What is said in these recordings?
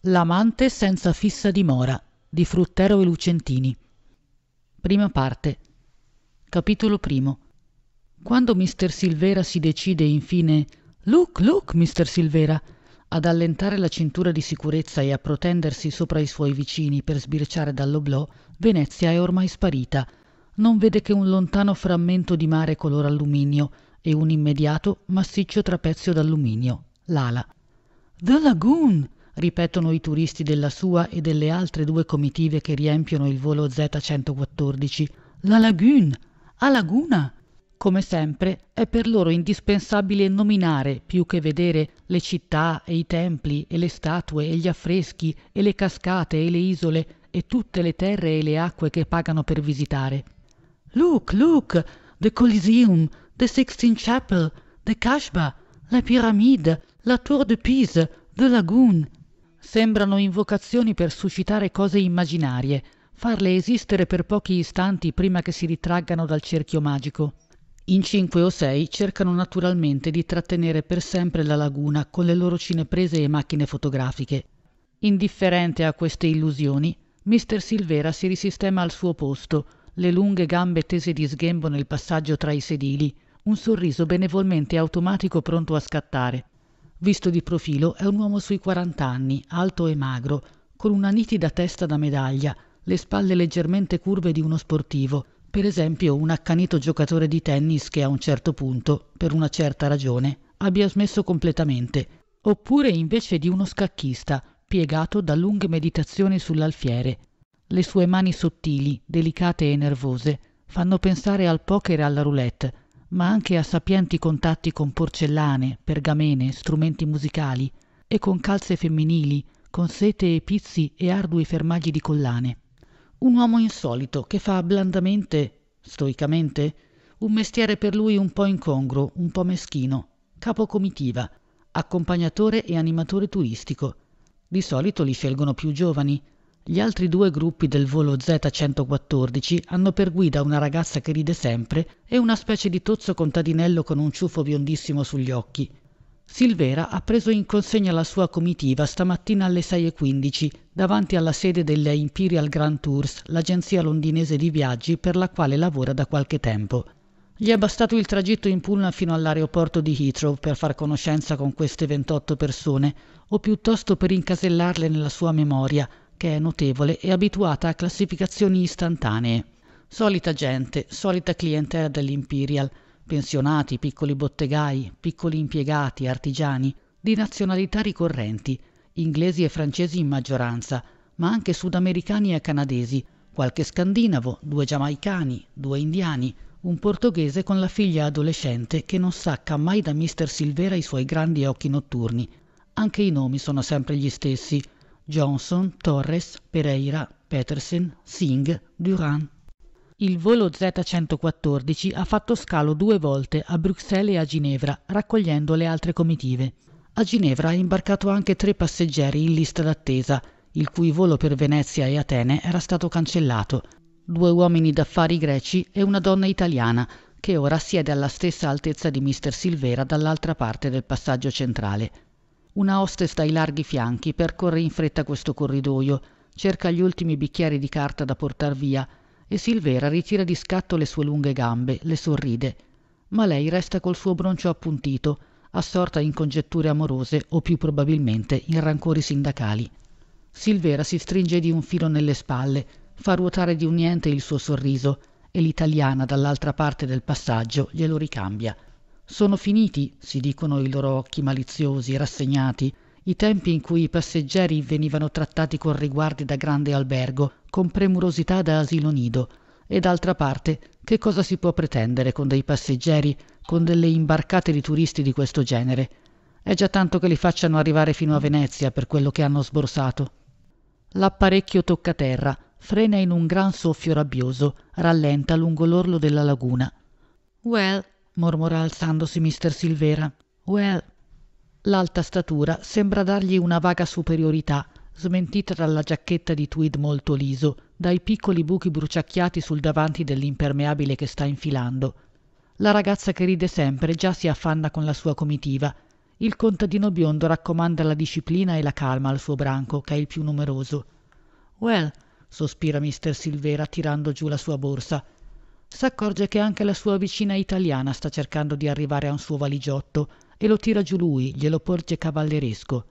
L'amante senza fissa dimora di Fruttero e Lucentini. Prima parte. Capitolo primo. Quando Mr. Silvera si decide infine Look, look, Mr. Silvera, ad allentare la cintura di sicurezza e a protendersi sopra i suoi vicini per sbirciare dall'oblò, Venezia è ormai sparita. Non vede che un lontano frammento di mare color alluminio e un immediato massiccio trapezio d'alluminio, l'ala. The Lagoon! ripetono i turisti della sua e delle altre due comitive che riempiono il volo Z114. La Lagune! A Laguna! Come sempre, è per loro indispensabile nominare, più che vedere, le città e i templi e le statue e gli affreschi e le cascate e le isole e tutte le terre e le acque che pagano per visitare. Look, look! The Coliseum, the Sixtine Chapel, the Kashba, la Pyramide, la Tour de Pise, the Lagoon, sembrano invocazioni per suscitare cose immaginarie, farle esistere per pochi istanti prima che si ritraggano dal cerchio magico. In cinque o sei cercano naturalmente di trattenere per sempre la laguna con le loro cineprese e macchine fotografiche. Indifferente a queste illusioni, Mr. Silvera si risistema al suo posto, le lunghe gambe tese di sghembo nel passaggio tra i sedili, un sorriso benevolmente automatico pronto a scattare. Visto di profilo, è un uomo sui 40 anni, alto e magro, con una nitida testa da medaglia, le spalle leggermente curve di uno sportivo, per esempio un accanito giocatore di tennis che a un certo punto, per una certa ragione, abbia smesso completamente, oppure invece di uno scacchista, piegato da lunghe meditazioni sull'alfiere. Le sue mani sottili, delicate e nervose, fanno pensare al poker e alla roulette, ma anche a sapienti contatti con porcellane, pergamene, strumenti musicali e con calze femminili, con sete e pizzi e ardui fermagli di collane. Un uomo insolito che fa blandamente, stoicamente, un mestiere per lui un po' incongruo, un po' meschino, capo comitiva, accompagnatore e animatore turistico. Di solito li scelgono più giovani, gli altri due gruppi del volo Z-114 hanno per guida una ragazza che ride sempre e una specie di tozzo contadinello con un ciuffo biondissimo sugli occhi. Silvera ha preso in consegna la sua comitiva stamattina alle 6.15 davanti alla sede della Imperial Grand Tours, l'agenzia londinese di viaggi per la quale lavora da qualche tempo. Gli è bastato il tragitto in pullman fino all'aeroporto di Heathrow per far conoscenza con queste 28 persone, o piuttosto per incasellarle nella sua memoria, che è notevole e abituata a classificazioni istantanee. Solita gente, solita clientela dell'Imperial, pensionati, piccoli bottegai, piccoli impiegati, artigiani, di nazionalità ricorrenti, inglesi e francesi in maggioranza, ma anche sudamericani e canadesi, qualche scandinavo, due giamaicani, due indiani, un portoghese con la figlia adolescente che non sacca mai da Mr. Silvera i suoi grandi occhi notturni. Anche i nomi sono sempre gli stessi, Johnson, Torres, Pereira, Petersen, Singh, Durant. Il volo Z114 ha fatto scalo due volte a Bruxelles e a Ginevra, raccogliendo le altre comitive. A Ginevra ha imbarcato anche tre passeggeri in lista d'attesa, il cui volo per Venezia e Atene era stato cancellato. Due uomini d'affari greci e una donna italiana, che ora siede alla stessa altezza di Mr. Silvera dall'altra parte del passaggio centrale una hostess dai larghi fianchi percorre in fretta questo corridoio, cerca gli ultimi bicchieri di carta da portar via e Silvera ritira di scatto le sue lunghe gambe, le sorride. Ma lei resta col suo broncio appuntito, assorta in congetture amorose o più probabilmente in rancori sindacali. Silvera si stringe di un filo nelle spalle, fa ruotare di un niente il suo sorriso e l'italiana dall'altra parte del passaggio glielo ricambia sono finiti si dicono i loro occhi maliziosi rassegnati i tempi in cui i passeggeri venivano trattati con riguardi da grande albergo con premurosità da asilo nido e d'altra parte che cosa si può pretendere con dei passeggeri con delle imbarcate di turisti di questo genere è già tanto che li facciano arrivare fino a venezia per quello che hanno sborsato l'apparecchio tocca terra frena in un gran soffio rabbioso rallenta lungo l'orlo della laguna well mormora alzandosi mister Silvera. Well. L'alta statura sembra dargli una vaga superiorità, smentita dalla giacchetta di tweed molto liso, dai piccoli buchi bruciacchiati sul davanti dell'impermeabile che sta infilando. La ragazza che ride sempre già si affanna con la sua comitiva. Il contadino biondo raccomanda la disciplina e la calma al suo branco, che è il più numeroso. Well, sospira mister Silvera tirando giù la sua borsa s'accorge che anche la sua vicina italiana sta cercando di arrivare a un suo valigiotto e lo tira giù lui glielo porge cavalleresco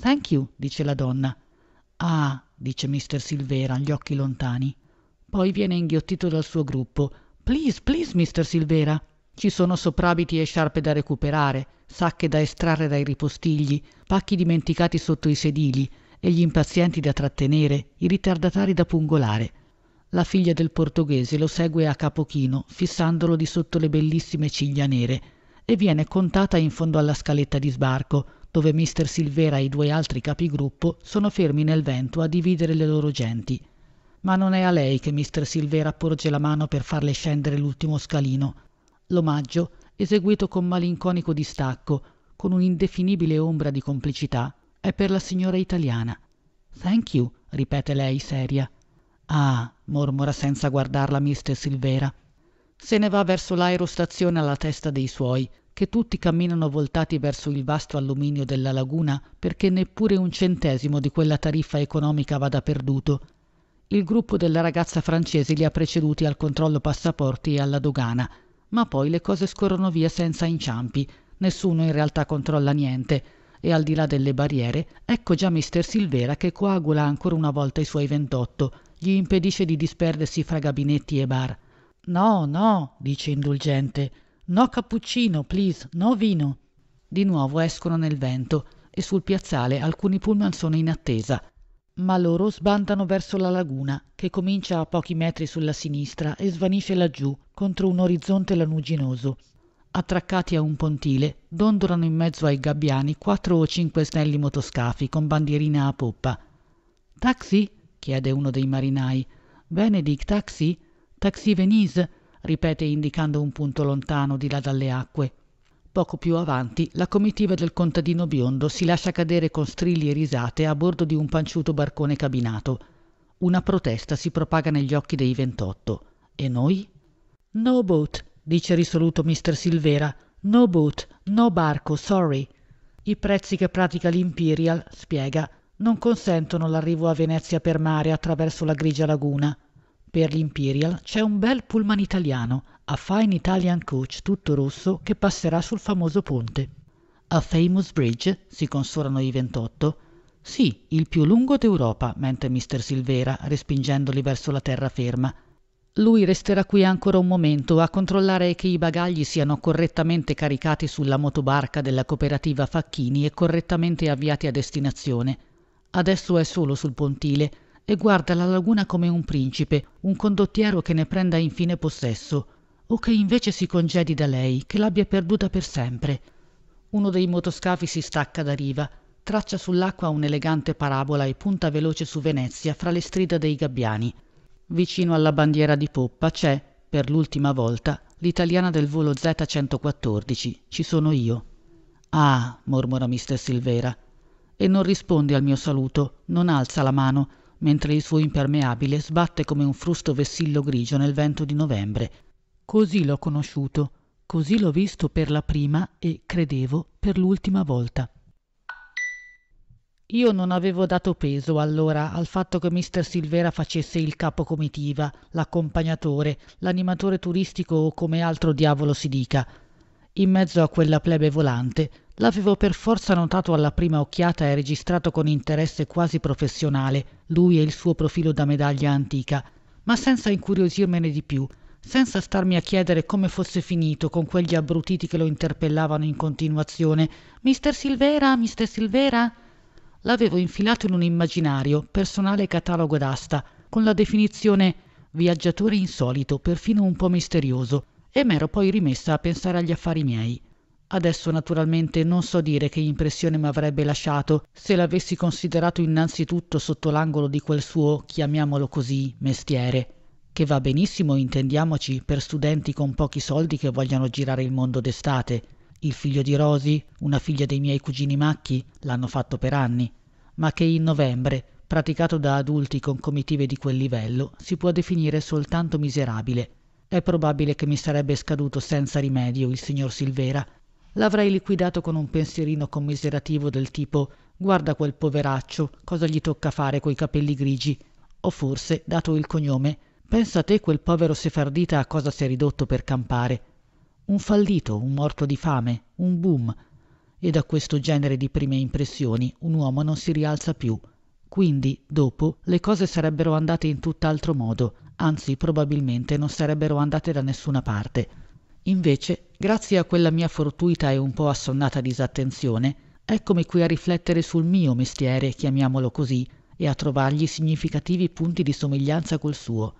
thank you dice la donna ah dice mr silvera gli occhi lontani poi viene inghiottito dal suo gruppo please please mr silvera ci sono soprabiti e sciarpe da recuperare sacche da estrarre dai ripostigli pacchi dimenticati sotto i sedili e gli impazienti da trattenere i ritardatari da pungolare la figlia del portoghese lo segue a capo chino fissandolo di sotto le bellissime ciglia nere e viene contata in fondo alla scaletta di sbarco dove Mr. silvera e i due altri capigruppo sono fermi nel vento a dividere le loro genti ma non è a lei che Mr. silvera porge la mano per farle scendere l'ultimo scalino l'omaggio eseguito con malinconico distacco con un'indefinibile ombra di complicità è per la signora italiana thank you ripete lei seria ah mormora senza guardarla mister silvera se ne va verso l'aerostazione alla testa dei suoi che tutti camminano voltati verso il vasto alluminio della laguna perché neppure un centesimo di quella tariffa economica vada perduto il gruppo della ragazza francese li ha preceduti al controllo passaporti e alla dogana ma poi le cose scorrono via senza inciampi nessuno in realtà controlla niente e al di là delle barriere ecco già mister silvera che coagula ancora una volta i suoi ventotto gli impedisce di disperdersi fra gabinetti e bar. No, no, dice indulgente. No cappuccino, please, no vino. Di nuovo escono nel vento e sul piazzale alcuni pullman sono in attesa. Ma loro sbandano verso la laguna, che comincia a pochi metri sulla sinistra e svanisce laggiù, contro un orizzonte lanuginoso. Attraccati a un pontile, dondolano in mezzo ai gabbiani quattro o cinque snelli motoscafi con bandierina a poppa. Taxi? chiede uno dei marinai. Benedict Taxi? Taxi Venise? ripete indicando un punto lontano di là dalle acque. Poco più avanti, la comitiva del contadino biondo si lascia cadere con strilli e risate a bordo di un panciuto barcone cabinato. Una protesta si propaga negli occhi dei ventotto. E noi? No boat, dice risoluto Mr. Silvera. No boat, no barco, sorry. I prezzi che pratica l'Imperial, spiega, non consentono l'arrivo a Venezia per mare attraverso la grigia laguna. Per l'Imperial c'è un bel pullman italiano, a fine Italian coach tutto rosso che passerà sul famoso ponte. A Famous Bridge, si consolano i 28, sì, il più lungo d'Europa, mente mister Silvera, respingendoli verso la terraferma. Lui resterà qui ancora un momento a controllare che i bagagli siano correttamente caricati sulla motobarca della cooperativa Facchini e correttamente avviati a destinazione adesso è solo sul pontile e guarda la laguna come un principe un condottiero che ne prenda infine possesso o che invece si congedi da lei che l'abbia perduta per sempre uno dei motoscafi si stacca da riva traccia sull'acqua un'elegante parabola e punta veloce su venezia fra le strida dei gabbiani vicino alla bandiera di poppa c'è per l'ultima volta l'italiana del volo z114 ci sono io ah mormora mister silvera e non risponde al mio saluto, non alza la mano, mentre il suo impermeabile sbatte come un frusto vessillo grigio nel vento di novembre. Così l'ho conosciuto, così l'ho visto per la prima e, credevo, per l'ultima volta. Io non avevo dato peso allora al fatto che Mr. Silvera facesse il capo comitiva, l'accompagnatore, l'animatore turistico o come altro diavolo si dica. In mezzo a quella plebe volante L'avevo per forza notato alla prima occhiata e registrato con interesse quasi professionale lui e il suo profilo da medaglia antica, ma senza incuriosirmene di più, senza starmi a chiedere come fosse finito con quegli abbrutiti che lo interpellavano in continuazione. Mister Silvera, mister Silvera? L'avevo infilato in un immaginario, personale catalogo d'asta, con la definizione viaggiatore insolito, perfino un po' misterioso, e m'ero poi rimessa a pensare agli affari miei. Adesso naturalmente non so dire che impressione mi avrebbe lasciato se l'avessi considerato innanzitutto sotto l'angolo di quel suo, chiamiamolo così, mestiere, che va benissimo, intendiamoci, per studenti con pochi soldi che vogliano girare il mondo d'estate. Il figlio di Rosi, una figlia dei miei cugini Macchi, l'hanno fatto per anni, ma che in novembre, praticato da adulti con comitive di quel livello, si può definire soltanto miserabile. È probabile che mi sarebbe scaduto senza rimedio il signor Silvera l'avrei liquidato con un pensierino commiserativo del tipo guarda quel poveraccio cosa gli tocca fare coi capelli grigi o forse dato il cognome pensa a te quel povero sefardita a cosa s'è ridotto per campare un fallito un morto di fame un boom e da questo genere di prime impressioni un uomo non si rialza più quindi dopo le cose sarebbero andate in tutt'altro modo anzi probabilmente non sarebbero andate da nessuna parte invece grazie a quella mia fortuita e un po assonnata disattenzione eccomi qui a riflettere sul mio mestiere chiamiamolo così e a trovargli significativi punti di somiglianza col suo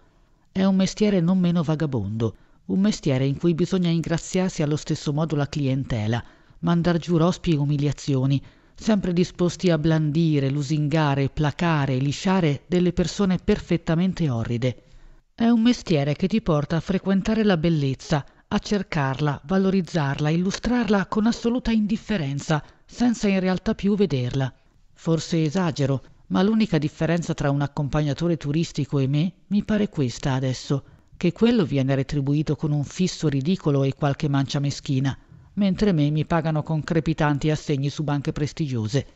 è un mestiere non meno vagabondo un mestiere in cui bisogna ingraziarsi allo stesso modo la clientela mandar giù rospi e umiliazioni sempre disposti a blandire, lusingare, placare, lisciare delle persone perfettamente orride. È un mestiere che ti porta a frequentare la bellezza, a cercarla, valorizzarla, illustrarla con assoluta indifferenza, senza in realtà più vederla. Forse esagero, ma l'unica differenza tra un accompagnatore turistico e me mi pare questa adesso, che quello viene retribuito con un fisso ridicolo e qualche mancia meschina, mentre me mi pagano con crepitanti assegni su banche prestigiose.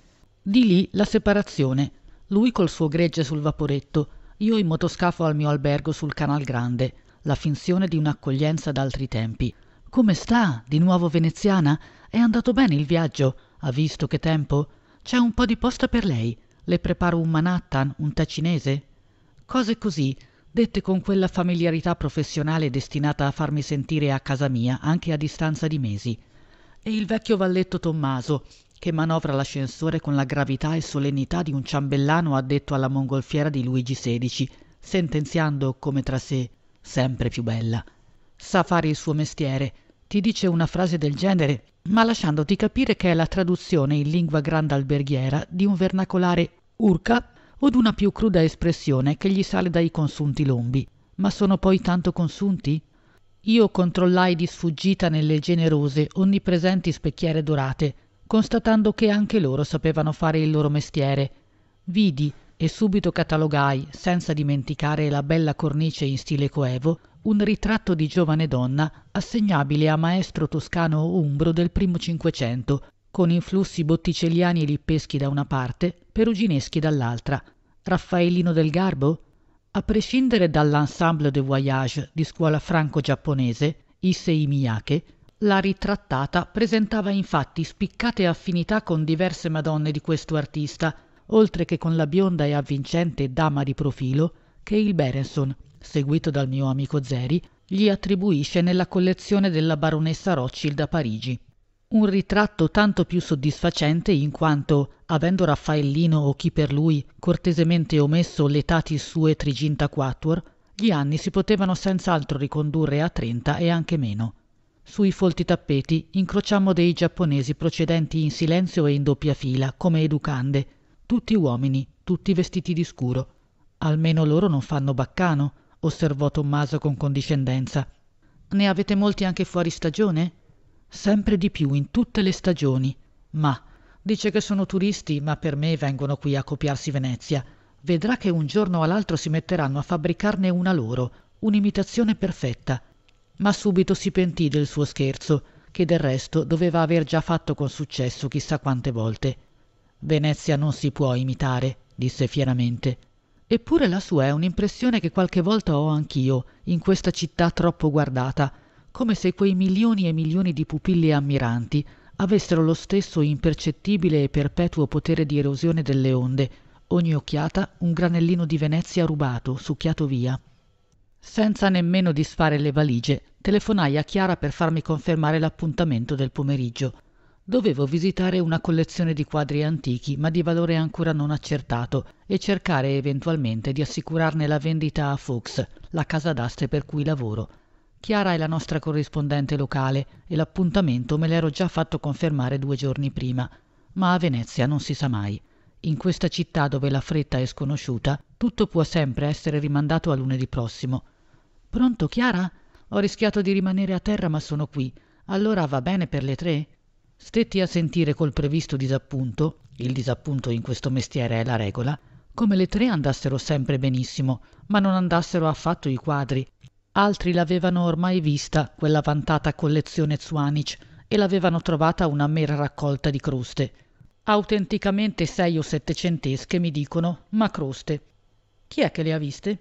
Di lì la separazione, lui col suo gregge sul vaporetto, io in motoscafo al mio albergo sul Canal Grande, la finzione di un'accoglienza d'altri tempi. Come sta? Di nuovo veneziana? È andato bene il viaggio? Ha visto che tempo? C'è un po' di posta per lei. Le preparo un Manhattan, un tè cinese? Cose così, dette con quella familiarità professionale destinata a farmi sentire a casa mia anche a distanza di mesi. E il vecchio valletto Tommaso, che manovra l'ascensore con la gravità e solennità di un ciambellano addetto alla mongolfiera di Luigi XVI, sentenziando come tra sé sempre più bella. Sa fare il suo mestiere, ti dice una frase del genere, ma lasciandoti capire che è la traduzione in lingua grande alberghiera di un vernacolare urca o d'una più cruda espressione che gli sale dai consunti lombi. Ma sono poi tanto consunti? Io controllai di sfuggita nelle generose, onnipresenti specchiere dorate, constatando che anche loro sapevano fare il loro mestiere. Vidi, e subito catalogai, senza dimenticare la bella cornice in stile coevo, un ritratto di giovane donna assegnabile a maestro toscano umbro del primo Cinquecento, con influssi botticelliani e lippeschi da una parte, perugineschi dall'altra. Raffaellino del Garbo? A prescindere dall'ensemble de voyage di scuola franco-giapponese, Issei Miyake, la ritrattata presentava infatti spiccate affinità con diverse madonne di questo artista, oltre che con la bionda e avvincente dama di profilo che il Berenson, seguito dal mio amico Zeri, gli attribuisce nella collezione della baronessa Rothschild a Parigi. Un ritratto tanto più soddisfacente in quanto, avendo Raffaellino o chi per lui cortesemente omesso l'etati sue triginta quattuor, gli anni si potevano senz'altro ricondurre a trenta e anche meno. Sui folti tappeti incrociammo dei giapponesi procedenti in silenzio e in doppia fila, come educande, tutti uomini tutti vestiti di scuro almeno loro non fanno baccano osservò tommaso con condiscendenza ne avete molti anche fuori stagione sempre di più in tutte le stagioni ma dice che sono turisti ma per me vengono qui a copiarsi venezia vedrà che un giorno o l'altro si metteranno a fabbricarne una loro un'imitazione perfetta ma subito si pentì del suo scherzo che del resto doveva aver già fatto con successo chissà quante volte venezia non si può imitare disse fieramente eppure la sua è un'impressione che qualche volta ho anch'io in questa città troppo guardata come se quei milioni e milioni di pupille ammiranti avessero lo stesso impercettibile e perpetuo potere di erosione delle onde ogni occhiata un granellino di venezia rubato succhiato via senza nemmeno disfare le valigie telefonai a chiara per farmi confermare l'appuntamento del pomeriggio Dovevo visitare una collezione di quadri antichi, ma di valore ancora non accertato, e cercare eventualmente di assicurarne la vendita a Fuchs, la casa d'aste per cui lavoro. Chiara è la nostra corrispondente locale e l'appuntamento me l'ero già fatto confermare due giorni prima, ma a Venezia non si sa mai. In questa città dove la fretta è sconosciuta, tutto può sempre essere rimandato a lunedì prossimo. Pronto, Chiara? Ho rischiato di rimanere a terra, ma sono qui. Allora va bene per le tre? Stetti a sentire col previsto disappunto, il disappunto in questo mestiere è la regola, come le tre andassero sempre benissimo, ma non andassero affatto i quadri. Altri l'avevano ormai vista, quella vantata collezione Zuanic, e l'avevano trovata una mera raccolta di croste. Autenticamente sei o settecentesche, mi dicono, ma croste. Chi è che le ha viste?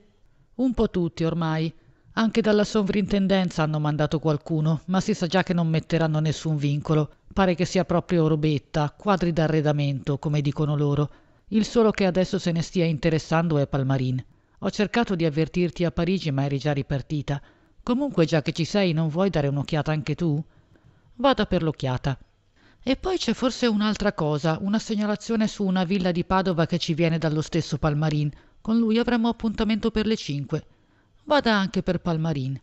Un po' tutti ormai. Anche dalla sovrintendenza hanno mandato qualcuno, ma si sa già che non metteranno nessun vincolo. Pare che sia proprio robetta, quadri d'arredamento, come dicono loro. Il solo che adesso se ne stia interessando è Palmarin. Ho cercato di avvertirti a Parigi, ma eri già ripartita. Comunque, già che ci sei, non vuoi dare un'occhiata anche tu? Vada per l'occhiata. E poi c'è forse un'altra cosa, una segnalazione su una villa di Padova che ci viene dallo stesso Palmarin. Con lui avremo appuntamento per le cinque. Vada anche per Palmarin.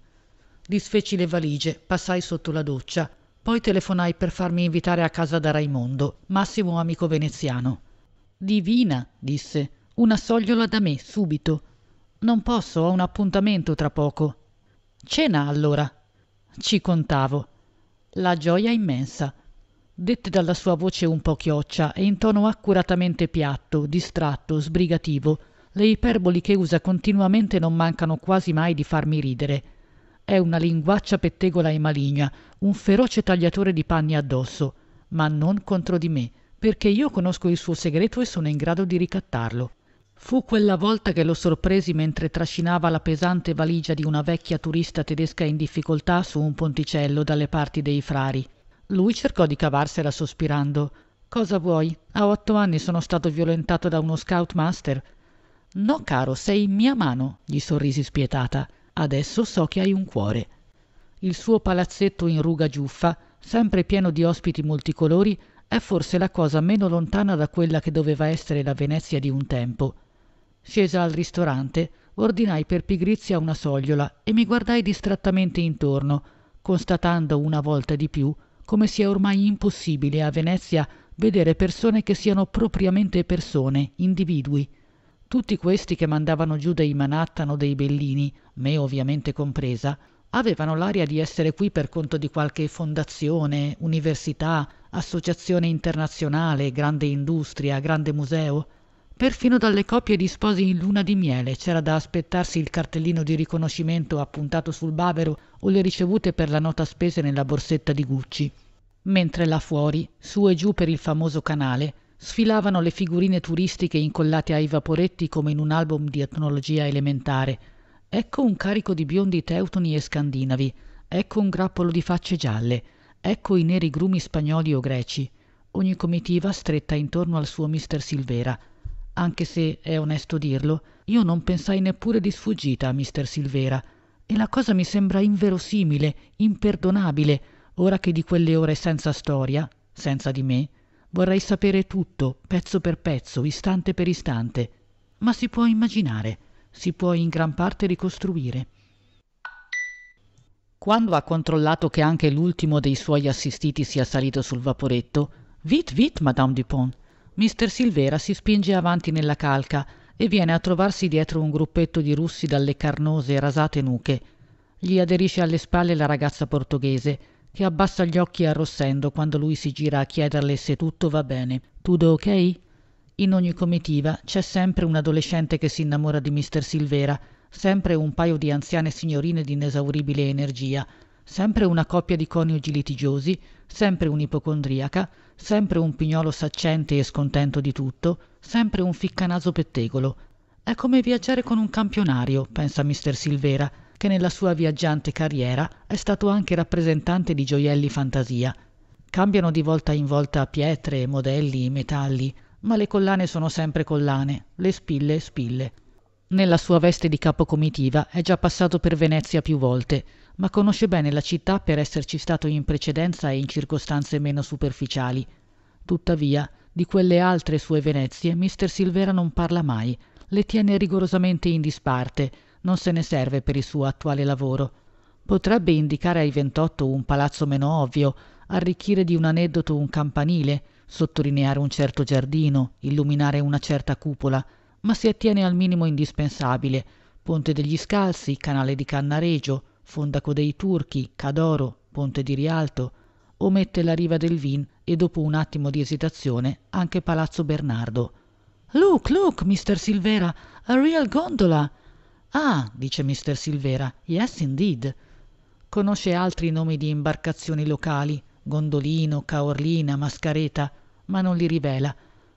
Disfeci le valigie, passai sotto la doccia poi telefonai per farmi invitare a casa da Raimondo, massimo amico veneziano. Divina, disse, una sogliola da me, subito. Non posso, ho un appuntamento tra poco. Cena allora. Ci contavo. La gioia immensa. Dette dalla sua voce un po' chioccia e in tono accuratamente piatto, distratto, sbrigativo, le iperboli che usa continuamente non mancano quasi mai di farmi ridere è una linguaccia pettegola e maligna, un feroce tagliatore di panni addosso, ma non contro di me, perché io conosco il suo segreto e sono in grado di ricattarlo. Fu quella volta che lo sorpresi mentre trascinava la pesante valigia di una vecchia turista tedesca in difficoltà su un ponticello dalle parti dei frari. Lui cercò di cavarsela sospirando. Cosa vuoi? A otto anni sono stato violentato da uno scoutmaster. No, caro, sei in mia mano, gli sorrisi spietata adesso so che hai un cuore il suo palazzetto in ruga giuffa sempre pieno di ospiti multicolori è forse la cosa meno lontana da quella che doveva essere la venezia di un tempo scesa al ristorante ordinai per pigrizia una sogliola e mi guardai distrattamente intorno constatando una volta di più come sia ormai impossibile a venezia vedere persone che siano propriamente persone individui tutti questi che mandavano giù dei Manhattan o dei Bellini, me ovviamente compresa, avevano l'aria di essere qui per conto di qualche fondazione, università, associazione internazionale, grande industria, grande museo. Perfino dalle coppie di sposi in luna di miele c'era da aspettarsi il cartellino di riconoscimento appuntato sul bavero o le ricevute per la nota spese nella borsetta di Gucci. Mentre là fuori, su e giù per il famoso canale, sfilavano le figurine turistiche incollate ai vaporetti come in un album di etnologia elementare ecco un carico di biondi teutoni e scandinavi ecco un grappolo di facce gialle ecco i neri grumi spagnoli o greci ogni comitiva stretta intorno al suo mister Silvera anche se è onesto dirlo io non pensai neppure di sfuggita a mister Silvera e la cosa mi sembra inverosimile imperdonabile ora che di quelle ore senza storia senza di me vorrei sapere tutto pezzo per pezzo istante per istante ma si può immaginare si può in gran parte ricostruire quando ha controllato che anche l'ultimo dei suoi assistiti sia salito sul vaporetto vite vite madame dupont Mr. silvera si spinge avanti nella calca e viene a trovarsi dietro un gruppetto di russi dalle carnose e rasate nuche gli aderisce alle spalle la ragazza portoghese che abbassa gli occhi arrossendo quando lui si gira a chiederle se tutto va bene. Tudo ok? In ogni comitiva c'è sempre un adolescente che si innamora di Mr. Silvera, sempre un paio di anziane signorine di inesauribile energia, sempre una coppia di coniugi litigiosi, sempre un'ipocondriaca, sempre un pignolo saccente e scontento di tutto, sempre un ficcanaso pettegolo. È come viaggiare con un campionario, pensa Mr. Silvera, che nella sua viaggiante carriera è stato anche rappresentante di gioielli fantasia. Cambiano di volta in volta pietre, modelli, metalli, ma le collane sono sempre collane, le spille spille. Nella sua veste di capocomitiva è già passato per Venezia più volte, ma conosce bene la città per esserci stato in precedenza e in circostanze meno superficiali. Tuttavia, di quelle altre sue Venezie Mr. Silvera non parla mai, le tiene rigorosamente in disparte, non se ne serve per il suo attuale lavoro. Potrebbe indicare ai 28 un palazzo meno ovvio, arricchire di un aneddoto un campanile, sottolineare un certo giardino, illuminare una certa cupola, ma si attiene al minimo indispensabile: Ponte degli Scalzi, Canale di Cannaregio, Fondaco dei Turchi, Cadoro, Ponte di Rialto. Omette la riva del Vin e dopo un attimo di esitazione anche Palazzo Bernardo. Look, look, Mr. Silvera, a real gondola! ah dice mr silvera yes indeed conosce altri nomi di imbarcazioni locali gondolino caorlina mascareta ma non li rivela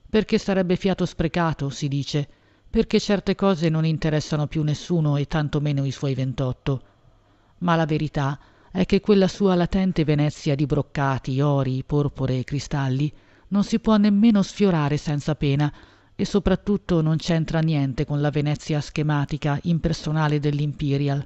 perché sarebbe fiato sprecato si dice perché certe cose non interessano più nessuno e tanto meno i suoi ventotto ma la verità è che quella sua latente venezia di broccati ori porpore e cristalli non si può nemmeno sfiorare senza pena e soprattutto non c'entra niente con la Venezia schematica impersonale dell'Imperial.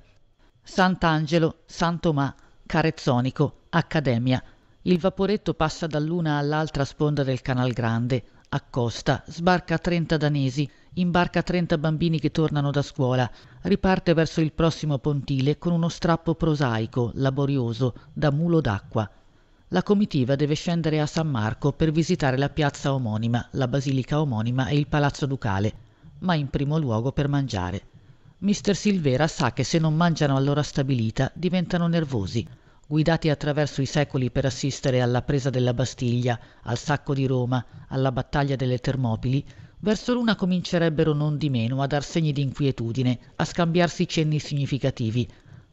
Sant'Angelo, San Tomà, Carezzonico, Accademia. Il vaporetto passa dall'una all'altra sponda del Canal Grande, accosta, sbarca 30 danesi, imbarca 30 bambini che tornano da scuola, riparte verso il prossimo pontile con uno strappo prosaico, laborioso, da mulo d'acqua. La comitiva deve scendere a San Marco per visitare la piazza omonima, la basilica omonima e il palazzo ducale, ma in primo luogo per mangiare. Mister Silvera sa che se non mangiano all'ora stabilita diventano nervosi, guidati attraverso i secoli per assistere alla presa della Bastiglia, al sacco di Roma, alla battaglia delle Termopili, verso l'una comincerebbero non di meno a dar segni di inquietudine, a scambiarsi cenni significativi.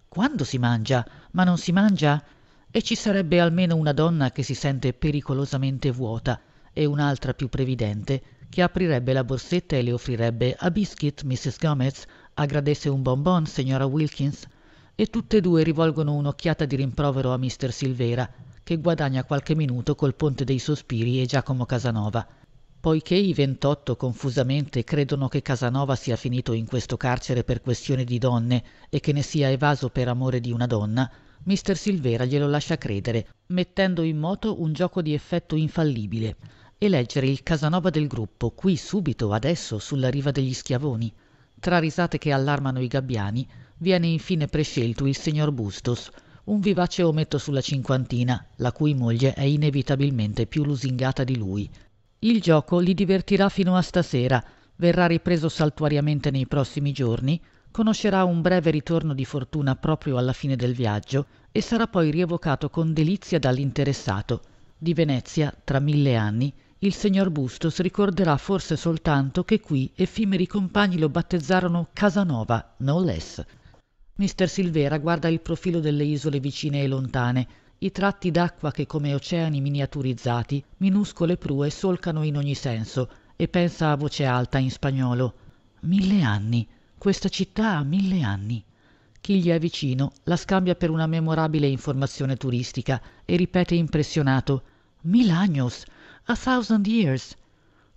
Quando si mangia? Ma non si mangia? e ci sarebbe almeno una donna che si sente pericolosamente vuota e un'altra più previdente che aprirebbe la borsetta e le offrirebbe a biscuit, Mrs. Gomez, aggradesse un bonbon, signora Wilkins, e tutte e due rivolgono un'occhiata di rimprovero a Mr. Silvera, che guadagna qualche minuto col Ponte dei Sospiri e Giacomo Casanova. Poiché i ventotto confusamente credono che Casanova sia finito in questo carcere per questione di donne e che ne sia evaso per amore di una donna, mister Silvera glielo lascia credere, mettendo in moto un gioco di effetto infallibile. E leggere il Casanova del gruppo, qui subito, adesso, sulla riva degli schiavoni. Tra risate che allarmano i gabbiani, viene infine prescelto il signor Bustos, un vivace ometto sulla cinquantina, la cui moglie è inevitabilmente più lusingata di lui. Il gioco li divertirà fino a stasera, verrà ripreso saltuariamente nei prossimi giorni, conoscerà un breve ritorno di fortuna proprio alla fine del viaggio e sarà poi rievocato con delizia dall'interessato. Di Venezia, tra mille anni, il signor Bustos ricorderà forse soltanto che qui effimeri compagni lo battezzarono Casanova, no less. Mister Silvera guarda il profilo delle isole vicine e lontane, i tratti d'acqua che come oceani miniaturizzati, minuscole prue solcano in ogni senso, e pensa a voce alta in spagnolo. Mille anni, questa città ha mille anni. Chi gli è vicino la scambia per una memorabile informazione turistica e ripete impressionato Mil años, a thousand years.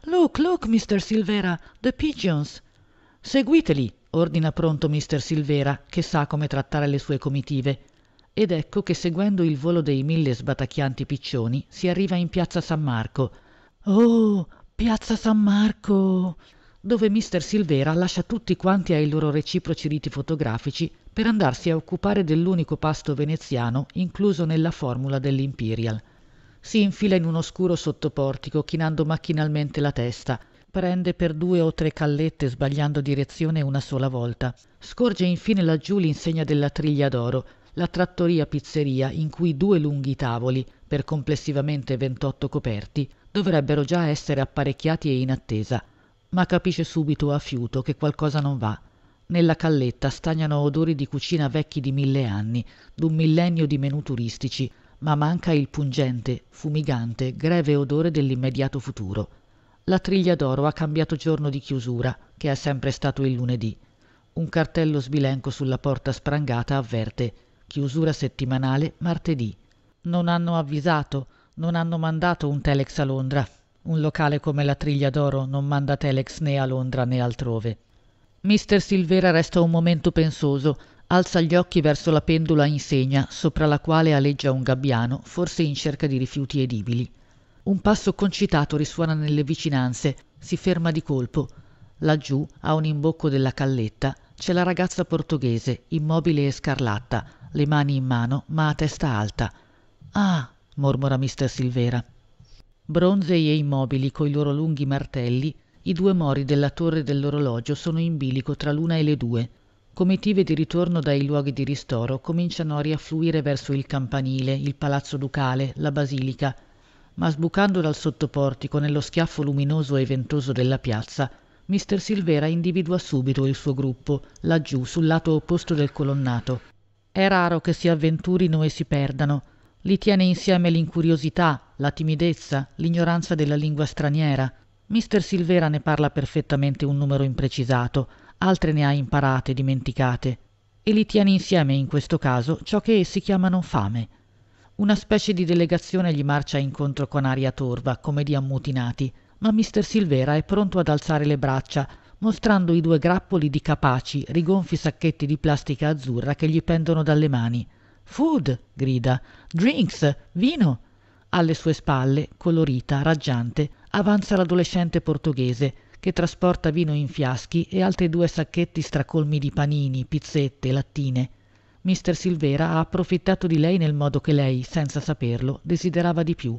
Look, look, Mr. Silvera, the pigeons. Seguiteli, ordina pronto Mr. Silvera, che sa come trattare le sue comitive. Ed ecco che seguendo il volo dei mille sbatacchianti piccioni si arriva in piazza San Marco. Oh, piazza San Marco! dove Mr. Silvera lascia tutti quanti ai loro reciproci riti fotografici per andarsi a occupare dell'unico pasto veneziano incluso nella formula dell'Imperial. Si infila in un oscuro sottoportico, chinando macchinalmente la testa, prende per due o tre callette sbagliando direzione una sola volta. Scorge infine laggiù l'insegna della Triglia d'Oro, la trattoria pizzeria in cui due lunghi tavoli, per complessivamente 28 coperti, dovrebbero già essere apparecchiati e in attesa ma capisce subito a fiuto che qualcosa non va. Nella calletta stagnano odori di cucina vecchi di mille anni, d'un millennio di menù turistici, ma manca il pungente, fumigante, greve odore dell'immediato futuro. La triglia d'oro ha cambiato giorno di chiusura, che è sempre stato il lunedì. Un cartello sbilenco sulla porta sprangata avverte chiusura settimanale martedì. Non hanno avvisato, non hanno mandato un telex a Londra, un locale come la Triglia d'Oro non manda telex né a Londra né altrove. Mister Silvera resta un momento pensoso, alza gli occhi verso la pendola insegna sopra la quale aleggia un gabbiano, forse in cerca di rifiuti edibili. Un passo concitato risuona nelle vicinanze, si ferma di colpo. Laggiù, a un imbocco della calletta, c'è la ragazza portoghese, immobile e scarlatta, le mani in mano, ma a testa alta. Ah, mormora mister Silvera bronzei e immobili coi loro lunghi martelli i due mori della torre dell'orologio sono in bilico tra l'una e le due comitive di ritorno dai luoghi di ristoro cominciano a riaffluire verso il campanile il palazzo ducale la basilica ma sbucando dal sottoportico nello schiaffo luminoso e ventoso della piazza Mr. silvera individua subito il suo gruppo laggiù sul lato opposto del colonnato è raro che si avventurino e si perdano li tiene insieme l'incuriosità, la timidezza, l'ignoranza della lingua straniera. Mister Silvera ne parla perfettamente un numero imprecisato, altre ne ha imparate, dimenticate, e li tiene insieme in questo caso ciò che essi chiamano fame. Una specie di delegazione gli marcia incontro con aria torva, come di ammutinati, ma mister Silvera è pronto ad alzare le braccia, mostrando i due grappoli di capaci, rigonfi sacchetti di plastica azzurra che gli pendono dalle mani. Food! grida drinks vino alle sue spalle colorita raggiante avanza l'adolescente portoghese che trasporta vino in fiaschi e altri due sacchetti stracolmi di panini pizzette lattine mister silvera ha approfittato di lei nel modo che lei senza saperlo desiderava di più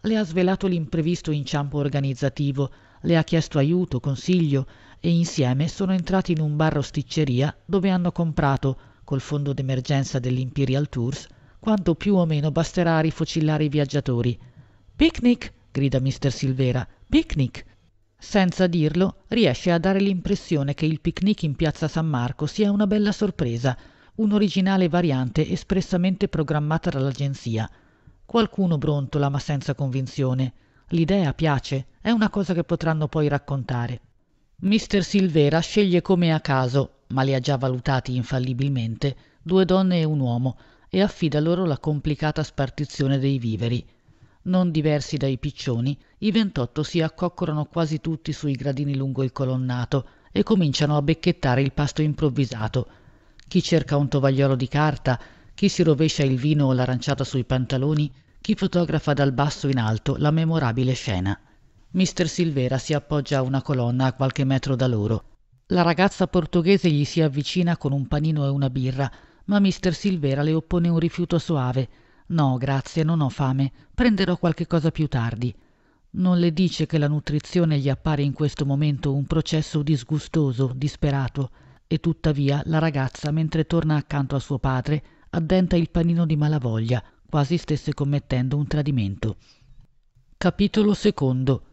le ha svelato l'imprevisto inciampo organizzativo le ha chiesto ajuto consiglio e insieme sono entrati in un bar rosticceria dove hanno comprato col fondo d'emergenza dell'Imperial Tours quanto più o meno basterà a rifocillare i viaggiatori. Picnic! grida Mr. Silvera. Picnic! Senza dirlo, riesce a dare l'impressione che il picnic in piazza San Marco sia una bella sorpresa, un'originale variante espressamente programmata dall'agenzia. Qualcuno brontola ma senza convinzione. L'idea piace, è una cosa che potranno poi raccontare. Mr. Silvera sceglie come a caso, ma li ha già valutati infallibilmente, due donne e un uomo, e affida loro la complicata spartizione dei viveri. Non diversi dai piccioni, i 28 si accoccorano quasi tutti sui gradini lungo il colonnato e cominciano a becchettare il pasto improvvisato. Chi cerca un tovagliolo di carta, chi si rovescia il vino o l'aranciata sui pantaloni, chi fotografa dal basso in alto la memorabile scena. Mister Silvera si appoggia a una colonna a qualche metro da loro. La ragazza portoghese gli si avvicina con un panino e una birra ma mister Silvera le oppone un rifiuto soave. No, grazie, non ho fame, prenderò qualche cosa più tardi. Non le dice che la nutrizione gli appare in questo momento un processo disgustoso, disperato, e tuttavia la ragazza, mentre torna accanto a suo padre, addenta il panino di malavoglia, quasi stesse commettendo un tradimento. Capitolo secondo.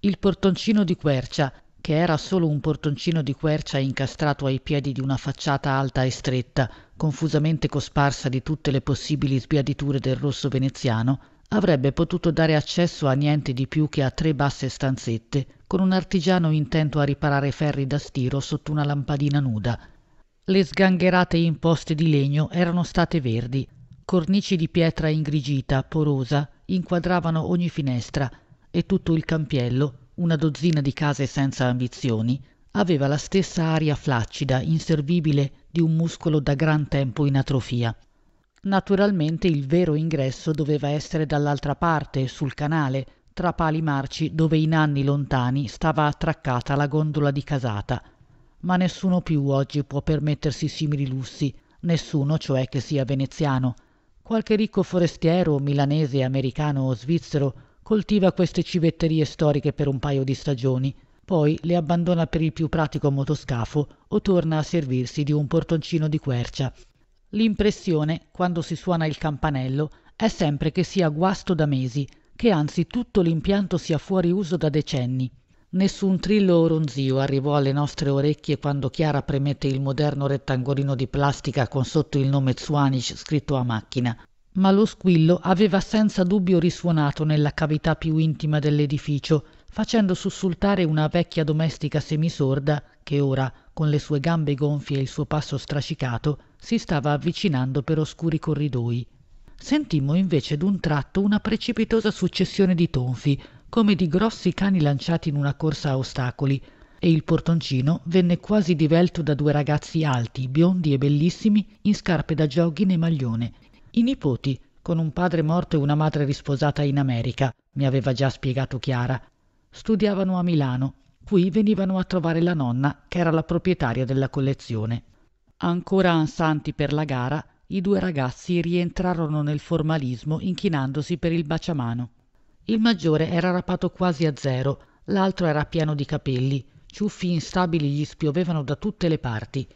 Il portoncino di Quercia che era solo un portoncino di quercia incastrato ai piedi di una facciata alta e stretta confusamente cosparsa di tutte le possibili sbiaditure del rosso veneziano avrebbe potuto dare accesso a niente di più che a tre basse stanzette con un artigiano intento a riparare ferri da stiro sotto una lampadina nuda le sgangherate imposte di legno erano state verdi cornici di pietra ingrigita porosa inquadravano ogni finestra e tutto il campiello una dozzina di case senza ambizioni aveva la stessa aria flaccida inservibile di un muscolo da gran tempo in atrofia naturalmente il vero ingresso doveva essere dall'altra parte sul canale tra pali marci dove in anni lontani stava attraccata la gondola di casata ma nessuno più oggi può permettersi simili lussi nessuno cioè che sia veneziano qualche ricco forestiero milanese americano o svizzero coltiva queste civetterie storiche per un paio di stagioni, poi le abbandona per il più pratico motoscafo o torna a servirsi di un portoncino di quercia. L'impressione, quando si suona il campanello, è sempre che sia guasto da mesi, che anzi tutto l'impianto sia fuori uso da decenni. Nessun trillo o ronzio arrivò alle nostre orecchie quando Chiara premette il moderno rettangolino di plastica con sotto il nome Zuanic scritto a macchina ma lo squillo aveva senza dubbio risuonato nella cavità più intima dell'edificio, facendo sussultare una vecchia domestica semisorda che ora, con le sue gambe gonfie e il suo passo strascicato, si stava avvicinando per oscuri corridoi. Sentimmo invece d'un tratto una precipitosa successione di tonfi, come di grossi cani lanciati in una corsa a ostacoli, e il portoncino venne quasi divelto da due ragazzi alti, biondi e bellissimi, in scarpe da jogging e maglione, i nipoti con un padre morto e una madre risposata in america mi aveva già spiegato chiara studiavano a milano qui venivano a trovare la nonna che era la proprietaria della collezione ancora ansanti per la gara i due ragazzi rientrarono nel formalismo inchinandosi per il baciamano il maggiore era rapato quasi a zero l'altro era pieno di capelli ciuffi instabili gli spiovevano da tutte le parti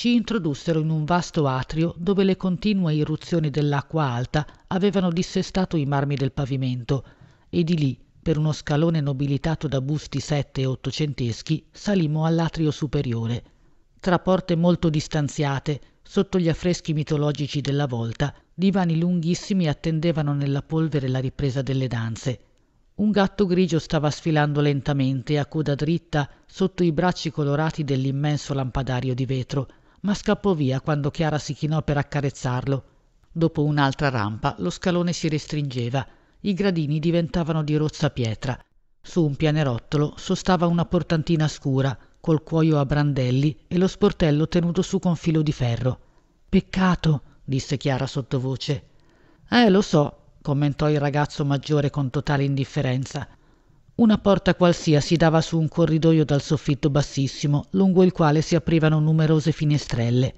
ci introdussero in un vasto atrio dove le continue irruzioni dell'acqua alta avevano dissestato i marmi del pavimento e di lì per uno scalone nobilitato da busti sette e ottocenteschi salimmo all'atrio superiore tra porte molto distanziate sotto gli affreschi mitologici della volta divani lunghissimi attendevano nella polvere la ripresa delle danze un gatto grigio stava sfilando lentamente a coda dritta sotto i bracci colorati dell'immenso lampadario di vetro ma scappò via quando Chiara si chinò per accarezzarlo. Dopo un'altra rampa lo scalone si restringeva, i gradini diventavano di rozza pietra. Su un pianerottolo sostava una portantina scura, col cuoio a brandelli e lo sportello tenuto su con filo di ferro. Peccato, disse Chiara sottovoce. Eh, lo so, commentò il ragazzo maggiore con totale indifferenza. Una porta qualsiasi dava su un corridoio dal soffitto bassissimo, lungo il quale si aprivano numerose finestrelle.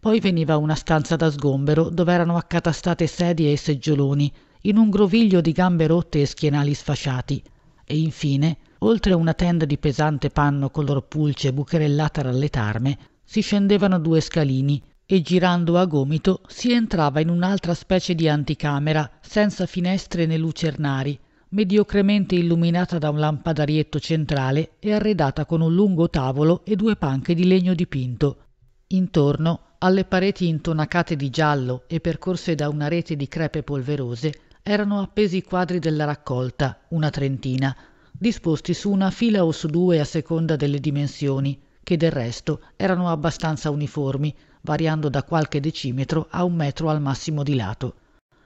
Poi veniva una stanza da sgombero dove erano accatastate sedie e seggioloni, in un groviglio di gambe rotte e schienali sfasciati. E infine, oltre a una tenda di pesante panno color pulce bucherellata dalle tarme, si scendevano due scalini e girando a gomito si entrava in un'altra specie di anticamera, senza finestre né lucernari, mediocremente illuminata da un lampadarietto centrale e arredata con un lungo tavolo e due panche di legno dipinto. Intorno, alle pareti intonacate di giallo e percorse da una rete di crepe polverose, erano appesi i quadri della raccolta, una trentina, disposti su una fila o su due a seconda delle dimensioni, che del resto erano abbastanza uniformi, variando da qualche decimetro a un metro al massimo di lato.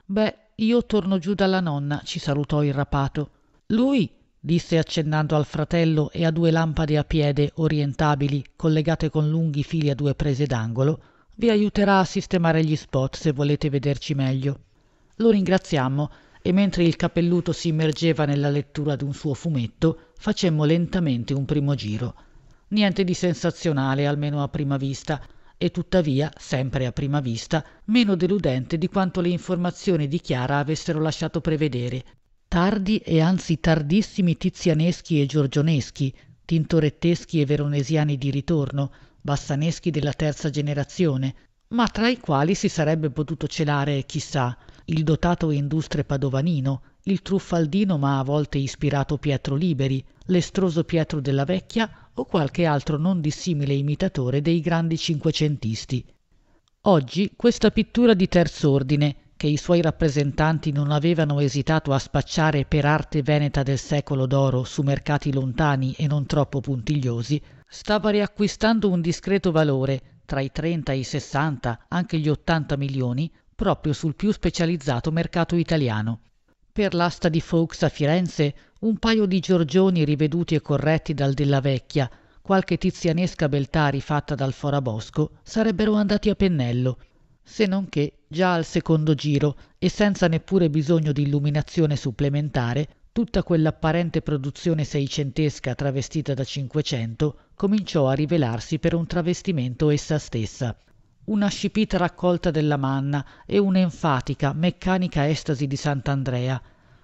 Beh, io torno giù dalla nonna ci salutò il rapato lui disse accennando al fratello e a due lampade a piede orientabili collegate con lunghi fili a due prese d'angolo vi aiuterà a sistemare gli spot se volete vederci meglio lo ringraziammo e mentre il capelluto si immergeva nella lettura d'un suo fumetto facemmo lentamente un primo giro niente di sensazionale almeno a prima vista e tuttavia, sempre a prima vista, meno deludente di quanto le informazioni di Chiara avessero lasciato prevedere. Tardi e anzi tardissimi tizianeschi e giorgioneschi, tintoretteschi e veronesiani di ritorno, bassaneschi della terza generazione, ma tra i quali si sarebbe potuto celare, chissà, il dotato industre padovanino, il truffaldino ma a volte ispirato Pietro Liberi, l'estroso Pietro della Vecchia o qualche altro non dissimile imitatore dei grandi cinquecentisti. Oggi questa pittura di terzo ordine, che i suoi rappresentanti non avevano esitato a spacciare per arte veneta del secolo d'oro su mercati lontani e non troppo puntigliosi, stava riacquistando un discreto valore, tra i 30 e i 60, anche gli 80 milioni, proprio sul più specializzato mercato italiano per l'asta di foulkes a Firenze un paio di giorgioni riveduti e corretti dal Della Vecchia, qualche tizianesca beltà rifatta dal Forabosco, sarebbero andati a pennello. Se non che, già al secondo giro, e senza neppure bisogno di illuminazione supplementare, tutta quell'apparente produzione seicentesca travestita da Cinquecento cominciò a rivelarsi per un travestimento essa stessa una scipita raccolta della manna e un'enfatica, meccanica estasi di Sant'Andrea,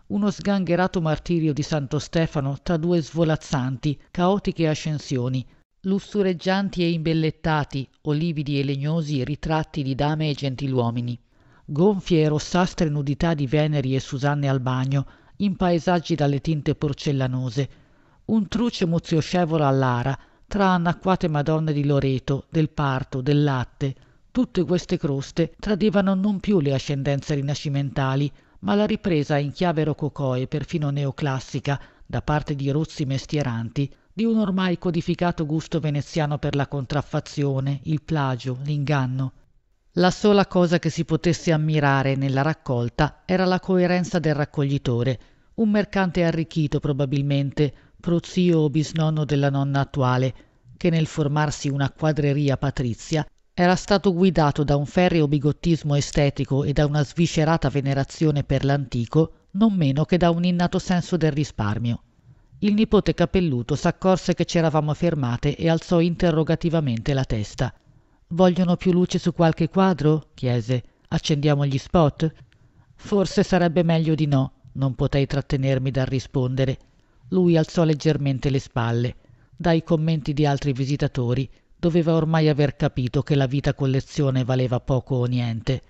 uno sgangherato martirio di Santo Stefano tra due svolazzanti, caotiche ascensioni, lussureggianti e imbellettati, o lividi e legnosi ritratti di dame e gentiluomini, gonfie e rossastre nudità di Veneri e Susanne al bagno, in paesaggi dalle tinte porcellanose, un truce mozioscevolo all'ara, tra anacquate madonne di Loreto, del parto, del latte, Tutte queste croste tradivano non più le ascendenze rinascimentali, ma la ripresa in chiave rococò e perfino neoclassica, da parte di rozzi mestieranti, di un ormai codificato gusto veneziano per la contraffazione, il plagio, l'inganno. La sola cosa che si potesse ammirare nella raccolta era la coerenza del raccoglitore, un mercante arricchito probabilmente, prozio o bisnonno della nonna attuale, che nel formarsi una quadreria patrizia era stato guidato da un ferreo bigottismo estetico e da una sviscerata venerazione per l'antico, non meno che da un innato senso del risparmio. Il nipote capelluto s'accorse che c'eravamo fermate e alzò interrogativamente la testa. Vogliono più luce su qualche quadro? chiese. Accendiamo gli spot? Forse sarebbe meglio di no, non potei trattenermi dal rispondere. Lui alzò leggermente le spalle. Dai commenti di altri visitatori doveva ormai aver capito che la vita collezione valeva poco o niente.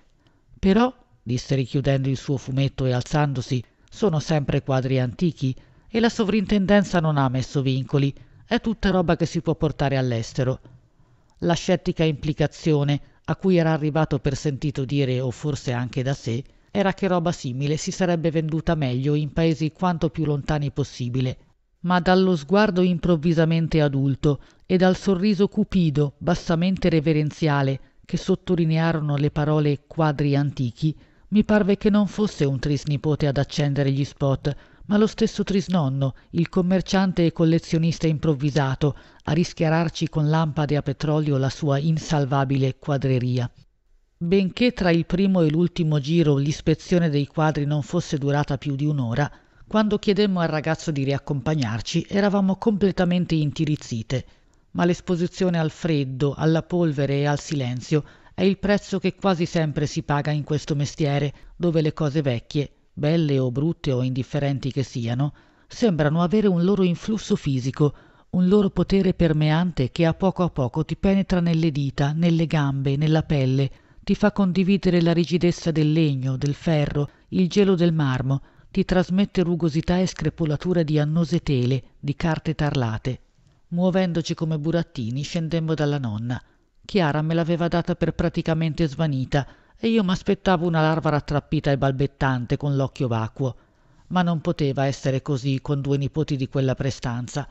Però, disse richiudendo il suo fumetto e alzandosi, sono sempre quadri antichi e la sovrintendenza non ha messo vincoli, è tutta roba che si può portare all'estero. La scettica implicazione a cui era arrivato per sentito dire o forse anche da sé era che roba simile si sarebbe venduta meglio in paesi quanto più lontani possibile ma dallo sguardo improvvisamente adulto e dal sorriso cupido, bassamente reverenziale, che sottolinearono le parole quadri antichi, mi parve che non fosse un trisnipote ad accendere gli spot, ma lo stesso trisnonno, il commerciante e collezionista improvvisato, a rischiararci con lampade a petrolio la sua insalvabile quadreria. Benché tra il primo e l'ultimo giro l'ispezione dei quadri non fosse durata più di un'ora, quando chiedemmo al ragazzo di riaccompagnarci eravamo completamente intirizzite, ma l'esposizione al freddo, alla polvere e al silenzio è il prezzo che quasi sempre si paga in questo mestiere, dove le cose vecchie, belle o brutte o indifferenti che siano, sembrano avere un loro influsso fisico, un loro potere permeante che a poco a poco ti penetra nelle dita, nelle gambe, nella pelle, ti fa condividere la rigidezza del legno, del ferro, il gelo del marmo, ti trasmette rugosità e screpolatura di annose tele, di carte tarlate. Muovendoci come burattini scendemmo dalla nonna. Chiara me l'aveva data per praticamente svanita e io m'aspettavo una larva rattrappita e balbettante con l'occhio vacuo. Ma non poteva essere così con due nipoti di quella prestanza.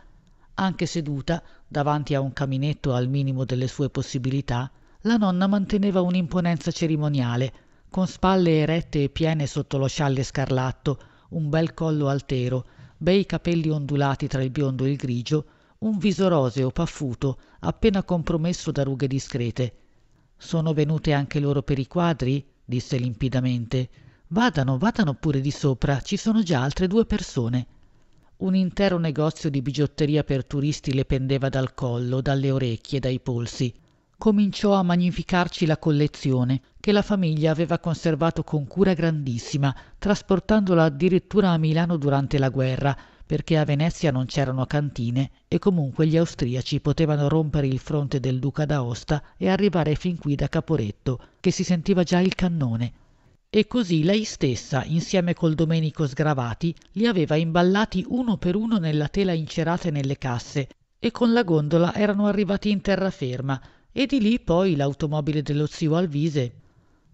Anche seduta, davanti a un caminetto al minimo delle sue possibilità, la nonna manteneva un'imponenza cerimoniale, con spalle erette e piene sotto lo scialle scarlatto, un bel collo altero, bei capelli ondulati tra il biondo e il grigio, un viso roseo, paffuto, appena compromesso da rughe discrete. Sono venute anche loro per i quadri? disse limpidamente. Vadano, vadano pure di sopra, ci sono già altre due persone. Un intero negozio di bigiotteria per turisti le pendeva dal collo, dalle orecchie, dai polsi cominciò a magnificarci la collezione che la famiglia aveva conservato con cura grandissima trasportandola addirittura a Milano durante la guerra perché a Venezia non c'erano cantine e comunque gli austriaci potevano rompere il fronte del duca d'Aosta e arrivare fin qui da Caporetto che si sentiva già il cannone e così lei stessa, insieme col Domenico Sgravati, li aveva imballati uno per uno nella tela incerata e nelle casse, e con la gondola erano arrivati in terraferma, e di lì poi l'automobile dello zio Alvise.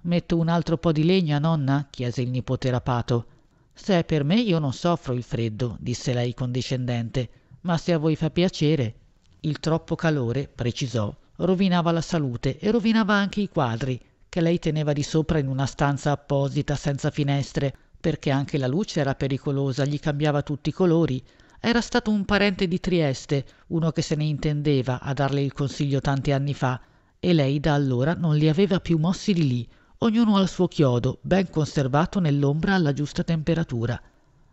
Metto un altro po' di legna, nonna? chiese il nipote rapato. Se è per me io non soffro il freddo, disse lei condiscendente, ma se a voi fa piacere. Il troppo calore, precisò, rovinava la salute e rovinava anche i quadri, che lei teneva di sopra in una stanza apposita senza finestre, perché anche la luce era pericolosa, gli cambiava tutti i colori era stato un parente di Trieste, uno che se ne intendeva a darle il consiglio tanti anni fa, e lei da allora non li aveva più mossi di lì, ognuno al suo chiodo, ben conservato nell'ombra alla giusta temperatura.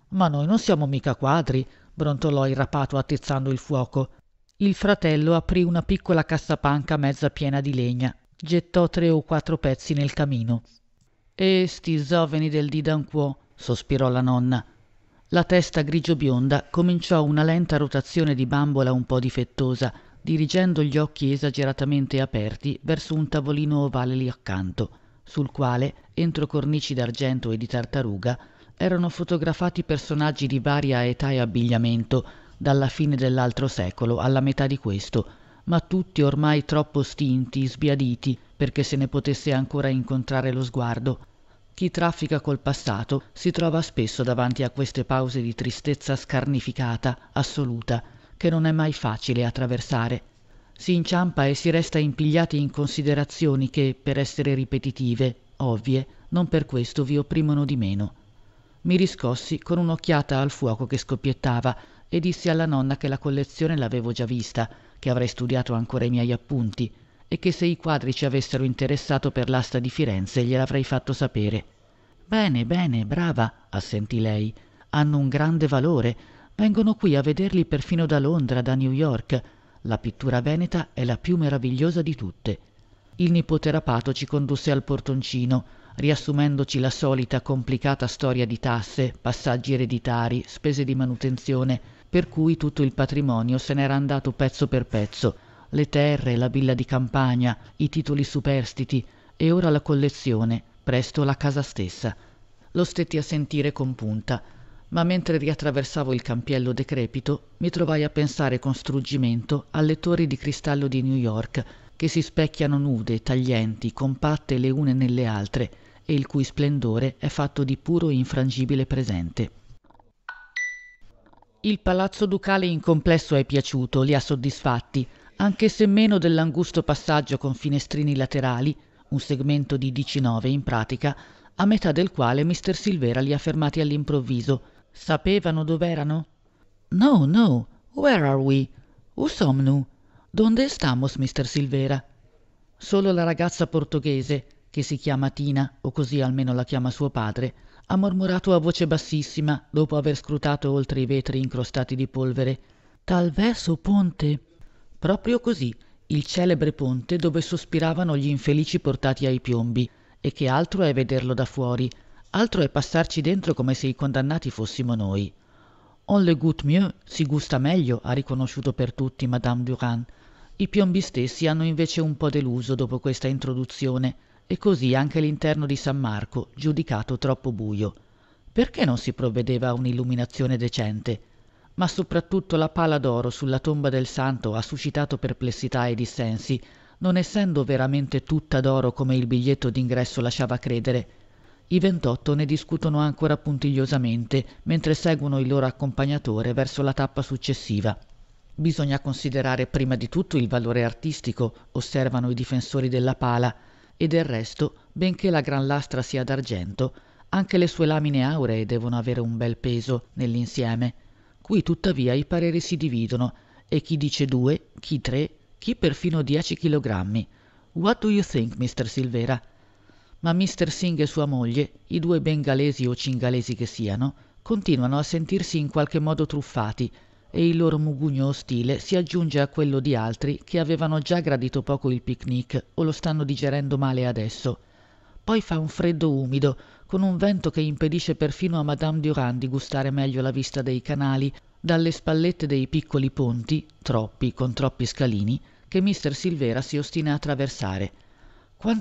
Ma noi non siamo mica quadri, brontolò il rapato attezzando il fuoco. Il fratello aprì una piccola cassapanca mezza piena di legna, gettò tre o quattro pezzi nel camino. E sti giovani del Didanquo, sospirò la nonna la testa grigio bionda cominciò una lenta rotazione di bambola un po difettosa dirigendo gli occhi esageratamente aperti verso un tavolino ovale lì accanto sul quale entro cornici d'argento e di tartaruga erano fotografati personaggi di varia età e abbigliamento dalla fine dell'altro secolo alla metà di questo ma tutti ormai troppo stinti sbiaditi perché se ne potesse ancora incontrare lo sguardo chi traffica col passato si trova spesso davanti a queste pause di tristezza scarnificata assoluta che non è mai facile attraversare si inciampa e si resta impigliati in considerazioni che per essere ripetitive ovvie non per questo vi opprimono di meno mi riscossi con un'occhiata al fuoco che scoppiettava e dissi alla nonna che la collezione l'avevo già vista che avrei studiato ancora i miei appunti e che se i quadri ci avessero interessato per l'asta di firenze gliel'avrei fatto sapere bene bene brava assentì lei hanno un grande valore vengono qui a vederli perfino da londra da new york la pittura veneta è la più meravigliosa di tutte il nipote rapato ci condusse al portoncino riassumendoci la solita complicata storia di tasse passaggi ereditari spese di manutenzione per cui tutto il patrimonio se n'era andato pezzo per pezzo le terre, la villa di campagna, i titoli superstiti e ora la collezione, presto la casa stessa. Lo stetti a sentire con punta, ma mentre riattraversavo il campiello decrepito mi trovai a pensare con struggimento alle torri di cristallo di New York che si specchiano nude, taglienti, compatte le une nelle altre e il cui splendore è fatto di puro e infrangibile presente. Il palazzo ducale in complesso è piaciuto, li ha soddisfatti, anche se meno dell'angusto passaggio con finestrini laterali, un segmento di 19 in pratica, a metà del quale Mr. Silvera li ha fermati all'improvviso. Sapevano dov'erano? No, no. Where are we? Usomnu. Donde estamos, Mr. Silvera? Solo la ragazza portoghese, che si chiama Tina, o così almeno la chiama suo padre, ha mormorato a voce bassissima dopo aver scrutato oltre i vetri incrostati di polvere. Talvez o ponte proprio così il celebre ponte dove sospiravano gli infelici portati ai piombi e che altro è vederlo da fuori altro è passarci dentro come se i condannati fossimo noi on le goûte mieux si gusta meglio ha riconosciuto per tutti Madame durand i piombi stessi hanno invece un po deluso dopo questa introduzione e così anche l'interno di san marco giudicato troppo buio. perché non si provvedeva a un'illuminazione decente ma soprattutto la pala d'oro sulla tomba del santo ha suscitato perplessità e dissensi, non essendo veramente tutta d'oro come il biglietto d'ingresso lasciava credere. I ventotto ne discutono ancora puntigliosamente mentre seguono il loro accompagnatore verso la tappa successiva. Bisogna considerare prima di tutto il valore artistico, osservano i difensori della pala, e del resto, benché la gran lastra sia d'argento, anche le sue lamine auree devono avere un bel peso nell'insieme. Qui tuttavia i pareri si dividono e chi dice 2, chi 3, chi perfino 10 kg. What do you think, Mr. Silvera? Ma Mr. Singh e sua moglie, i due bengalesi o cingalesi che siano, continuano a sentirsi in qualche modo truffati e il loro mugugno ostile si aggiunge a quello di altri che avevano già gradito poco il picnic o lo stanno digerendo male adesso. Poi fa un freddo umido con un vento che impedisce perfino a madame durand di gustare meglio la vista dei canali dalle spallette dei piccoli ponti troppi con troppi scalini che mister silvera si ostina a traversare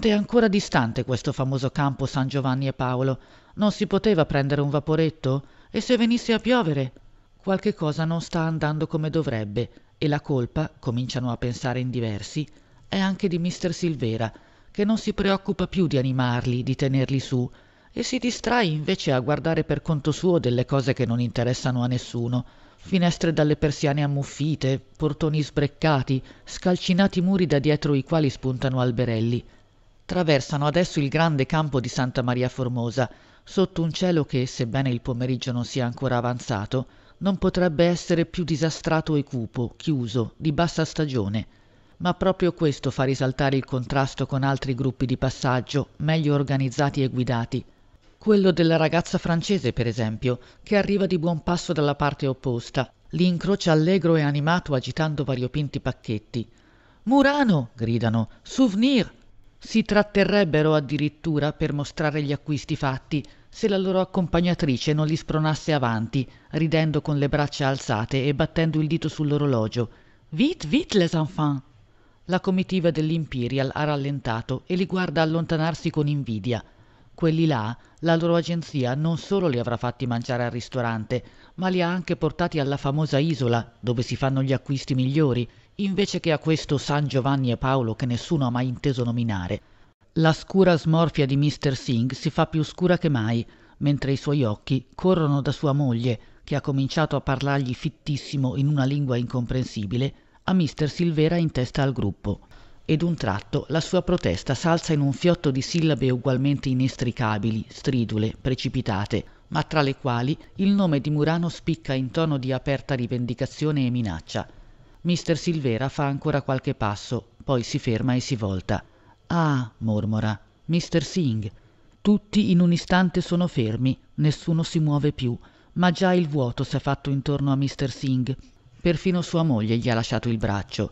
è ancora distante questo famoso campo san giovanni e paolo non si poteva prendere un vaporetto e se venisse a piovere qualche cosa non sta andando come dovrebbe e la colpa cominciano a pensare in diversi è anche di mister silvera che non si preoccupa più di animarli di tenerli su e si distrae invece a guardare per conto suo delle cose che non interessano a nessuno finestre dalle persiane ammuffite portoni sbreccati scalcinati muri da dietro i quali spuntano alberelli traversano adesso il grande campo di santa maria formosa sotto un cielo che sebbene il pomeriggio non sia ancora avanzato non potrebbe essere più disastrato e cupo chiuso di bassa stagione ma proprio questo fa risaltare il contrasto con altri gruppi di passaggio meglio organizzati e guidati quello della ragazza francese, per esempio, che arriva di buon passo dalla parte opposta, li incrocia allegro e animato agitando variopinti pacchetti. Murano! gridano. Souvenir! Si tratterrebbero addirittura per mostrare gli acquisti fatti, se la loro accompagnatrice non li spronasse avanti, ridendo con le braccia alzate e battendo il dito sull'orologio. Vite, vite, les enfants! La comitiva dell'Imperial ha rallentato e li guarda allontanarsi con invidia. Quelli là, la loro agenzia non solo li avrà fatti mangiare al ristorante, ma li ha anche portati alla famosa isola, dove si fanno gli acquisti migliori, invece che a questo San Giovanni e Paolo che nessuno ha mai inteso nominare. La scura smorfia di Mr. Singh si fa più scura che mai, mentre i suoi occhi corrono da sua moglie, che ha cominciato a parlargli fittissimo in una lingua incomprensibile, a Mr. Silvera in testa al gruppo e d'un tratto la sua protesta s'alza in un fiotto di sillabe ugualmente inestricabili, stridule, precipitate, ma tra le quali il nome di Murano spicca in tono di aperta rivendicazione e minaccia. Mister Silvera fa ancora qualche passo, poi si ferma e si volta. Ah, mormora, Mister Singh. Tutti in un istante sono fermi, nessuno si muove più, ma già il vuoto s'è fatto intorno a Mister Singh. Perfino sua moglie gli ha lasciato il braccio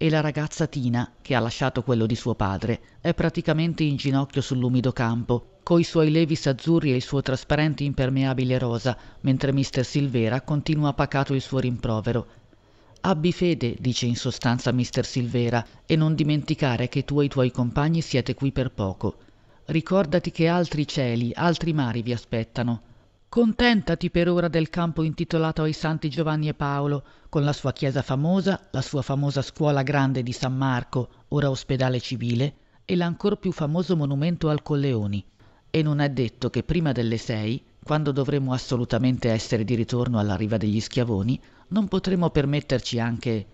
e la ragazza tina che ha lasciato quello di suo padre è praticamente in ginocchio sull'umido campo coi suoi levis azzurri e il suo trasparente impermeabile rosa mentre mister silvera continua pacato il suo rimprovero abbi fede dice in sostanza mister silvera e non dimenticare che tu e i tuoi compagni siete qui per poco ricordati che altri cieli altri mari vi aspettano Contentati per ora del campo intitolato ai Santi Giovanni e Paolo, con la sua chiesa famosa, la sua famosa scuola grande di San Marco, ora ospedale civile, e l'ancor più famoso monumento al Colleoni. E non è detto che prima delle sei, quando dovremo assolutamente essere di ritorno alla riva degli schiavoni, non potremo permetterci anche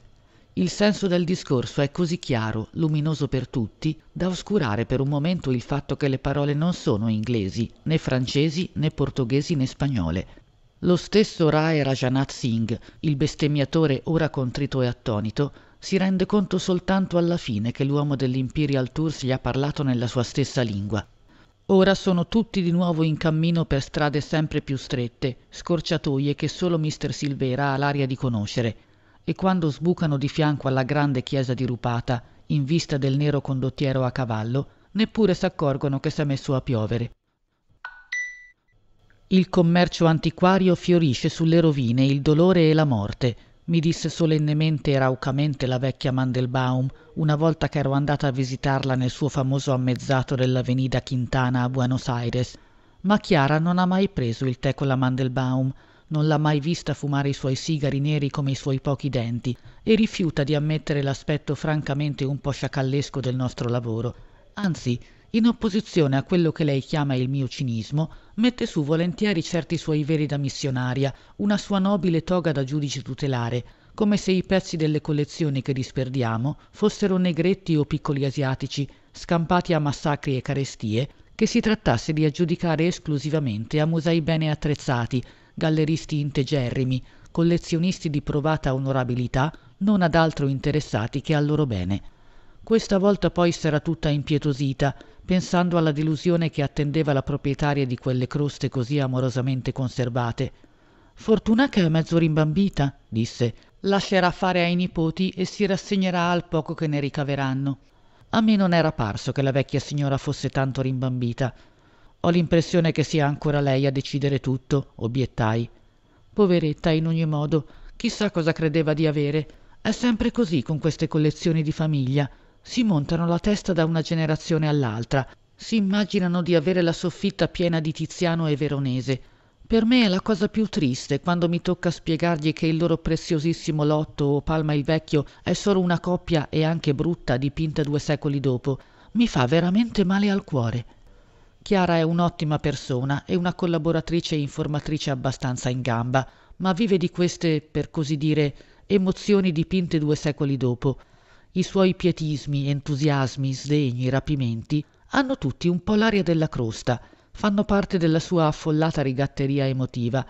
il senso del discorso è così chiaro, luminoso per tutti, da oscurare per un momento il fatto che le parole non sono inglesi, né francesi, né portoghesi, né spagnole. Lo stesso Rae Rajanat Singh, il bestemmiatore ora contrito e attonito, si rende conto soltanto alla fine che l'uomo dell'Imperial Tours gli ha parlato nella sua stessa lingua. Ora sono tutti di nuovo in cammino per strade sempre più strette, scorciatoie che solo mister Silvera ha l'aria di conoscere e quando sbucano di fianco alla grande chiesa dirupata, in vista del nero condottiero a cavallo, neppure s'accorgono che s'è messo a piovere. Il commercio antiquario fiorisce sulle rovine il dolore e la morte, mi disse solennemente e raucamente la vecchia Mandelbaum una volta che ero andata a visitarla nel suo famoso ammezzato dell'Avenida Quintana a Buenos Aires. Ma Chiara non ha mai preso il tè con la Mandelbaum, non l'ha mai vista fumare i suoi sigari neri come i suoi pochi denti e rifiuta di ammettere l'aspetto francamente un po sciacallesco del nostro lavoro anzi in opposizione a quello che lei chiama il mio cinismo mette su volentieri certi suoi veri da missionaria una sua nobile toga da giudice tutelare come se i pezzi delle collezioni che disperdiamo fossero negretti o piccoli asiatici scampati a massacri e carestie che si trattasse di aggiudicare esclusivamente a musei bene attrezzati galleristi integerrimi, collezionisti di provata onorabilità, non ad altro interessati che al loro bene. Questa volta poi s'era tutta impietosita, pensando alla delusione che attendeva la proprietaria di quelle croste così amorosamente conservate. Fortuna che è mezzo rimbambita, disse, lascerà fare ai nipoti e si rassegnerà al poco che ne ricaveranno. A me non era parso che la vecchia signora fosse tanto rimbambita, ho l'impressione che sia ancora lei a decidere tutto, obiettai. Poveretta, in ogni modo, chissà cosa credeva di avere. È sempre così con queste collezioni di famiglia. Si montano la testa da una generazione all'altra. Si immaginano di avere la soffitta piena di Tiziano e Veronese. Per me è la cosa più triste quando mi tocca spiegargli che il loro preziosissimo Lotto o Palma il Vecchio è solo una coppia e anche brutta dipinta due secoli dopo. Mi fa veramente male al cuore. Chiara è un'ottima persona e una collaboratrice e informatrice abbastanza in gamba, ma vive di queste, per così dire, emozioni dipinte due secoli dopo. I suoi pietismi, entusiasmi, sdegni, rapimenti hanno tutti un po' l'aria della crosta, fanno parte della sua affollata rigatteria emotiva.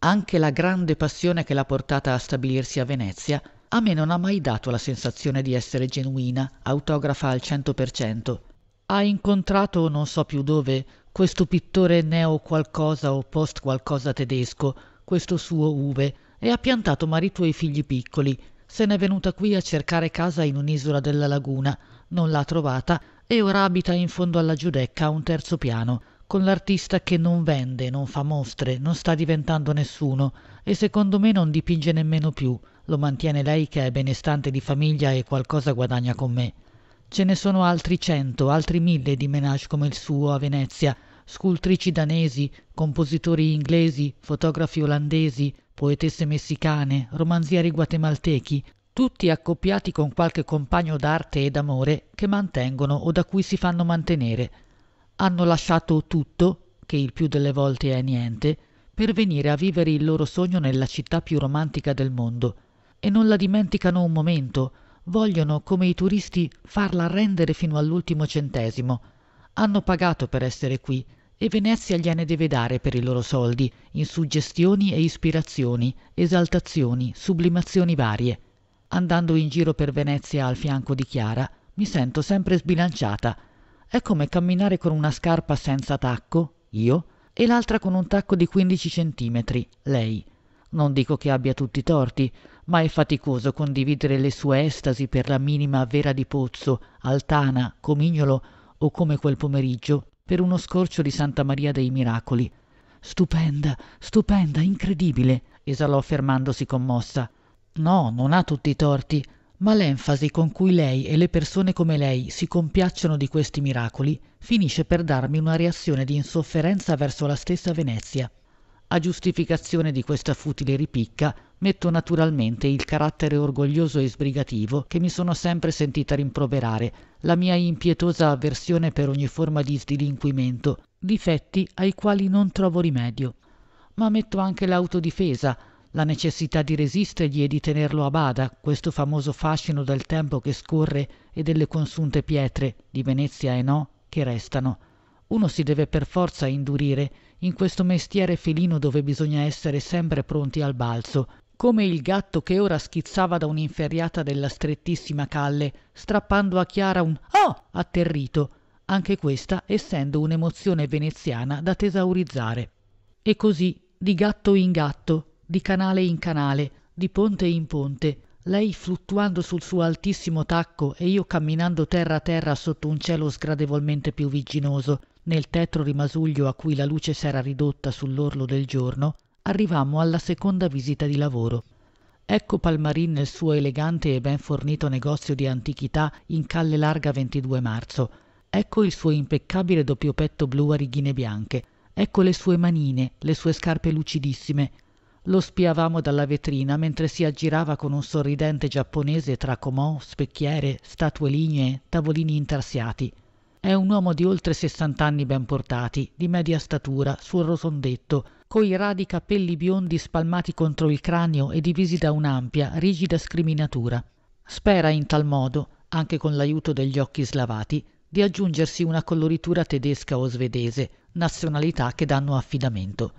Anche la grande passione che l'ha portata a stabilirsi a Venezia a me non ha mai dato la sensazione di essere genuina, autografa al 100%. Ha incontrato, non so più dove, questo pittore neo qualcosa o post qualcosa tedesco, questo suo Uve, e ha piantato marito e figli piccoli. Se n'è venuta qui a cercare casa in un'isola della laguna, non l'ha trovata e ora abita in fondo alla Giudecca a un terzo piano, con l'artista che non vende, non fa mostre, non sta diventando nessuno e secondo me non dipinge nemmeno più. Lo mantiene lei che è benestante di famiglia e qualcosa guadagna con me. Ce ne sono altri cento, altri mille di menage come il suo a Venezia, scultrici danesi, compositori inglesi, fotografi olandesi, poetesse messicane, romanzieri guatemaltechi, tutti accoppiati con qualche compagno d'arte e d'amore che mantengono o da cui si fanno mantenere. Hanno lasciato tutto, che il più delle volte è niente, per venire a vivere il loro sogno nella città più romantica del mondo. E non la dimenticano un momento, vogliono come i turisti farla rendere fino all'ultimo centesimo hanno pagato per essere qui e venezia gliene deve dare per i loro soldi in suggestioni e ispirazioni esaltazioni sublimazioni varie andando in giro per venezia al fianco di chiara mi sento sempre sbilanciata è come camminare con una scarpa senza tacco io e l'altra con un tacco di 15 centimetri lei non dico che abbia tutti i torti ma è faticoso condividere le sue estasi per la minima Vera di Pozzo, Altana, Comignolo o come quel pomeriggio per uno scorcio di Santa Maria dei Miracoli. Stupenda, stupenda, incredibile, esalò fermandosi commossa. No, non ha tutti i torti, ma l'enfasi con cui lei e le persone come lei si compiacciono di questi miracoli finisce per darmi una reazione di insofferenza verso la stessa Venezia. A giustificazione di questa futile ripicca metto naturalmente il carattere orgoglioso e sbrigativo che mi sono sempre sentita rimproverare, la mia impietosa avversione per ogni forma di sdilinquimento, difetti ai quali non trovo rimedio. Ma metto anche l'autodifesa, la necessità di resistergli e di tenerlo a bada, questo famoso fascino del tempo che scorre e delle consunte pietre, di Venezia e no, che restano. Uno si deve per forza indurire in questo mestiere felino dove bisogna essere sempre pronti al balzo come il gatto che ora schizzava da un'inferriata della strettissima calle strappando a chiara un oh atterrito anche questa essendo un'emozione veneziana da tesaurizzare e così di gatto in gatto di canale in canale di ponte in ponte lei fluttuando sul suo altissimo tacco e io camminando terra a terra sotto un cielo sgradevolmente più vigginoso nel tetro rimasuglio a cui la luce s'era ridotta sull'orlo del giorno arrivammo alla seconda visita di lavoro ecco palmarin nel suo elegante e ben fornito negozio di antichità in calle larga 22 marzo ecco il suo impeccabile doppio petto blu a righine bianche ecco le sue manine le sue scarpe lucidissime lo spiavamo dalla vetrina mentre si aggirava con un sorridente giapponese tra comò, specchiere, statue lignee, tavolini intarsiati. È un uomo di oltre 60 anni ben portati, di media statura, sul rosondetto, coi radi capelli biondi spalmati contro il cranio e divisi da un'ampia, rigida scriminatura. Spera in tal modo, anche con l'aiuto degli occhi slavati, di aggiungersi una coloritura tedesca o svedese, nazionalità che danno affidamento.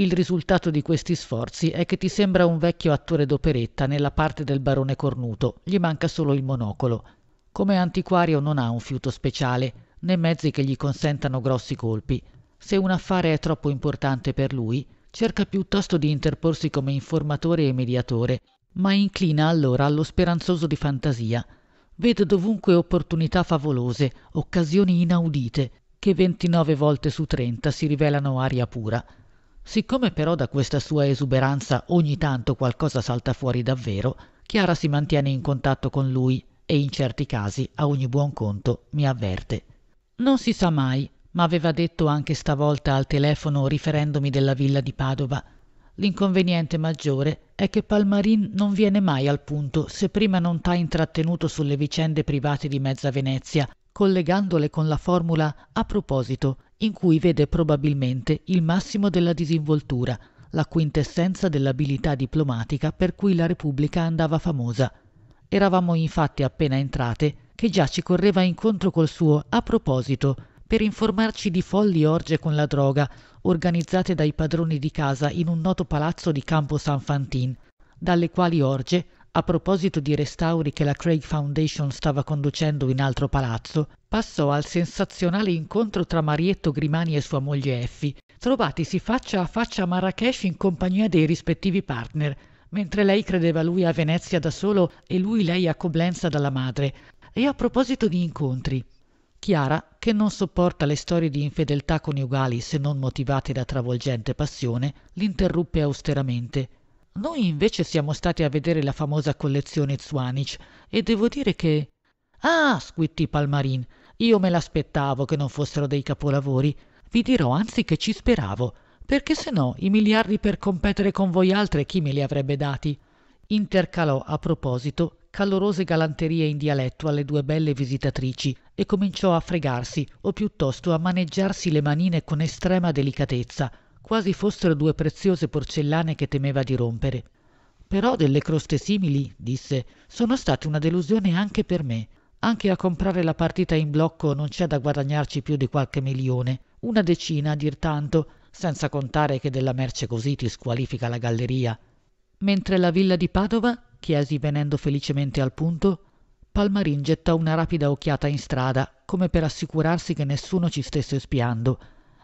Il risultato di questi sforzi è che ti sembra un vecchio attore d'operetta nella parte del barone cornuto, gli manca solo il monocolo. Come antiquario non ha un fiuto speciale, né mezzi che gli consentano grossi colpi. Se un affare è troppo importante per lui, cerca piuttosto di interporsi come informatore e mediatore, ma inclina allora allo speranzoso di fantasia. Vede dovunque opportunità favolose, occasioni inaudite, che 29 volte su 30 si rivelano aria pura. Siccome però da questa sua esuberanza ogni tanto qualcosa salta fuori davvero, Chiara si mantiene in contatto con lui e in certi casi, a ogni buon conto, mi avverte. Non si sa mai, ma aveva detto anche stavolta al telefono riferendomi della villa di Padova. L'inconveniente maggiore è che Palmarin non viene mai al punto se prima non t'ha intrattenuto sulle vicende private di mezza Venezia, collegandole con la formula a proposito, in cui vede probabilmente il massimo della disinvoltura, la quintessenza dell'abilità diplomatica per cui la Repubblica andava famosa. Eravamo infatti appena entrate che già ci correva incontro col suo a proposito per informarci di folli orge con la droga organizzate dai padroni di casa in un noto palazzo di Campo San Fantin, dalle quali orge a proposito di restauri che la Craig Foundation stava conducendo in altro palazzo, passò al sensazionale incontro tra Marietto Grimani e sua moglie Effie, trovatisi faccia a faccia a Marrakesh in compagnia dei rispettivi partner, mentre lei credeva lui a Venezia da solo e lui lei a Coblenza dalla madre. E a proposito di incontri, Chiara, che non sopporta le storie di infedeltà coniugali se non motivate da travolgente passione, l'interruppe austeramente. Noi invece siamo stati a vedere la famosa collezione Zwanich e devo dire che Ah, squittì Palmarin, io me l'aspettavo che non fossero dei capolavori. Vi dirò anzi che ci speravo, perché se no i miliardi per competere con voi altre chi me li avrebbe dati? Intercalò a proposito calorose galanterie in dialetto alle due belle visitatrici e cominciò a fregarsi, o piuttosto a maneggiarsi le manine con estrema delicatezza, quasi fossero due preziose porcellane che temeva di rompere. Però delle croste simili, disse, sono state una delusione anche per me. Anche a comprare la partita in blocco non c'è da guadagnarci più di qualche milione, una decina a dir tanto, senza contare che della merce così ti squalifica la galleria. Mentre la villa di Padova, chiesi venendo felicemente al punto, Palmarin gettò una rapida occhiata in strada, come per assicurarsi che nessuno ci stesse spiando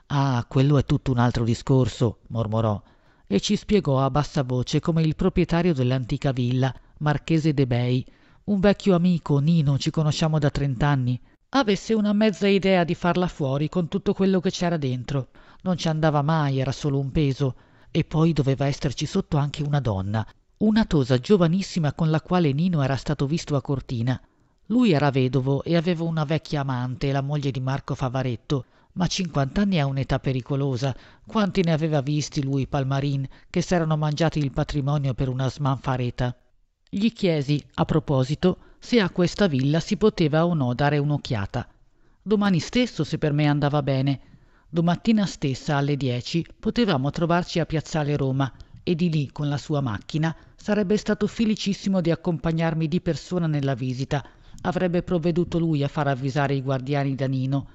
ah quello è tutto un altro discorso mormorò e ci spiegò a bassa voce come il proprietario dell'antica villa marchese de bei un vecchio amico nino ci conosciamo da trent'anni avesse una mezza idea di farla fuori con tutto quello che c'era dentro non ci andava mai era solo un peso e poi doveva esserci sotto anche una donna una tosa giovanissima con la quale Nino era stato visto a Cortina. Lui era vedovo e aveva una vecchia amante, la moglie di Marco Favaretto, ma cinquant'anni è un'età pericolosa quanti ne aveva visti lui palmarin che s'erano mangiati il patrimonio per una smanfareta gli chiesi a proposito se a questa villa si poteva o no dare un'occhiata domani stesso se per me andava bene domattina stessa alle dieci potevamo trovarci a piazzale roma e di lì con la sua macchina sarebbe stato felicissimo di accompagnarmi di persona nella visita avrebbe provveduto lui a far avvisare i guardiani da nino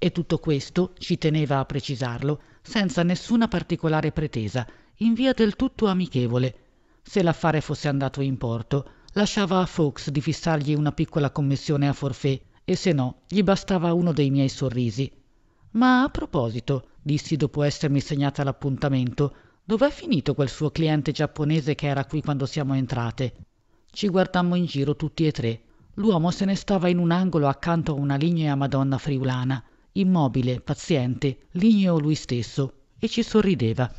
e tutto questo, ci teneva a precisarlo, senza nessuna particolare pretesa, in via del tutto amichevole. Se l'affare fosse andato in porto, lasciava a Fox di fissargli una piccola commissione a forfè e se no gli bastava uno dei miei sorrisi. Ma a proposito, dissi dopo essermi segnata l'appuntamento, dov'è finito quel suo cliente giapponese che era qui quando siamo entrate? Ci guardammo in giro tutti e tre. L'uomo se ne stava in un angolo accanto a una lignea Madonna friulana immobile paziente ligneo lui stesso e ci sorrideva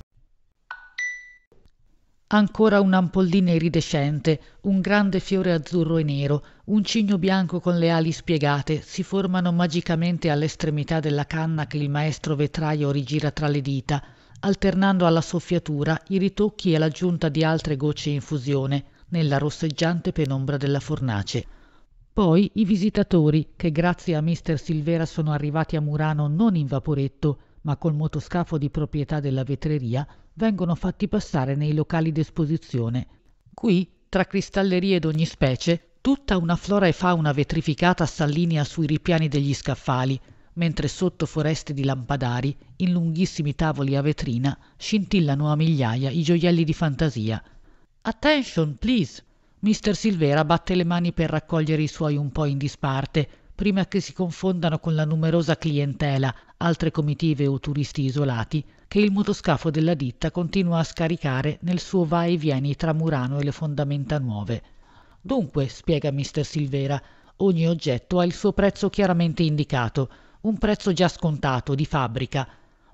ancora un'ampollina iridescente un grande fiore azzurro e nero un cigno bianco con le ali spiegate si formano magicamente all'estremità della canna che il maestro vetraio rigira tra le dita alternando alla soffiatura i ritocchi e l'aggiunta di altre gocce in fusione nella rosseggiante penombra della fornace poi i visitatori, che grazie a Mr. Silvera sono arrivati a Murano non in vaporetto, ma col motoscafo di proprietà della vetreria, vengono fatti passare nei locali d'esposizione. Qui, tra cristallerie d'ogni specie, tutta una flora e fauna vetrificata s'allinea sui ripiani degli scaffali, mentre sotto foreste di lampadari, in lunghissimi tavoli a vetrina, scintillano a migliaia i gioielli di fantasia. Attention, please! mister Silvera batte le mani per raccogliere i suoi un po' in disparte, prima che si confondano con la numerosa clientela, altre comitive o turisti isolati, che il motoscafo della ditta continua a scaricare nel suo va e vieni tra Murano e le fondamenta nuove. Dunque, spiega mister Silvera, ogni oggetto ha il suo prezzo chiaramente indicato, un prezzo già scontato di fabbrica,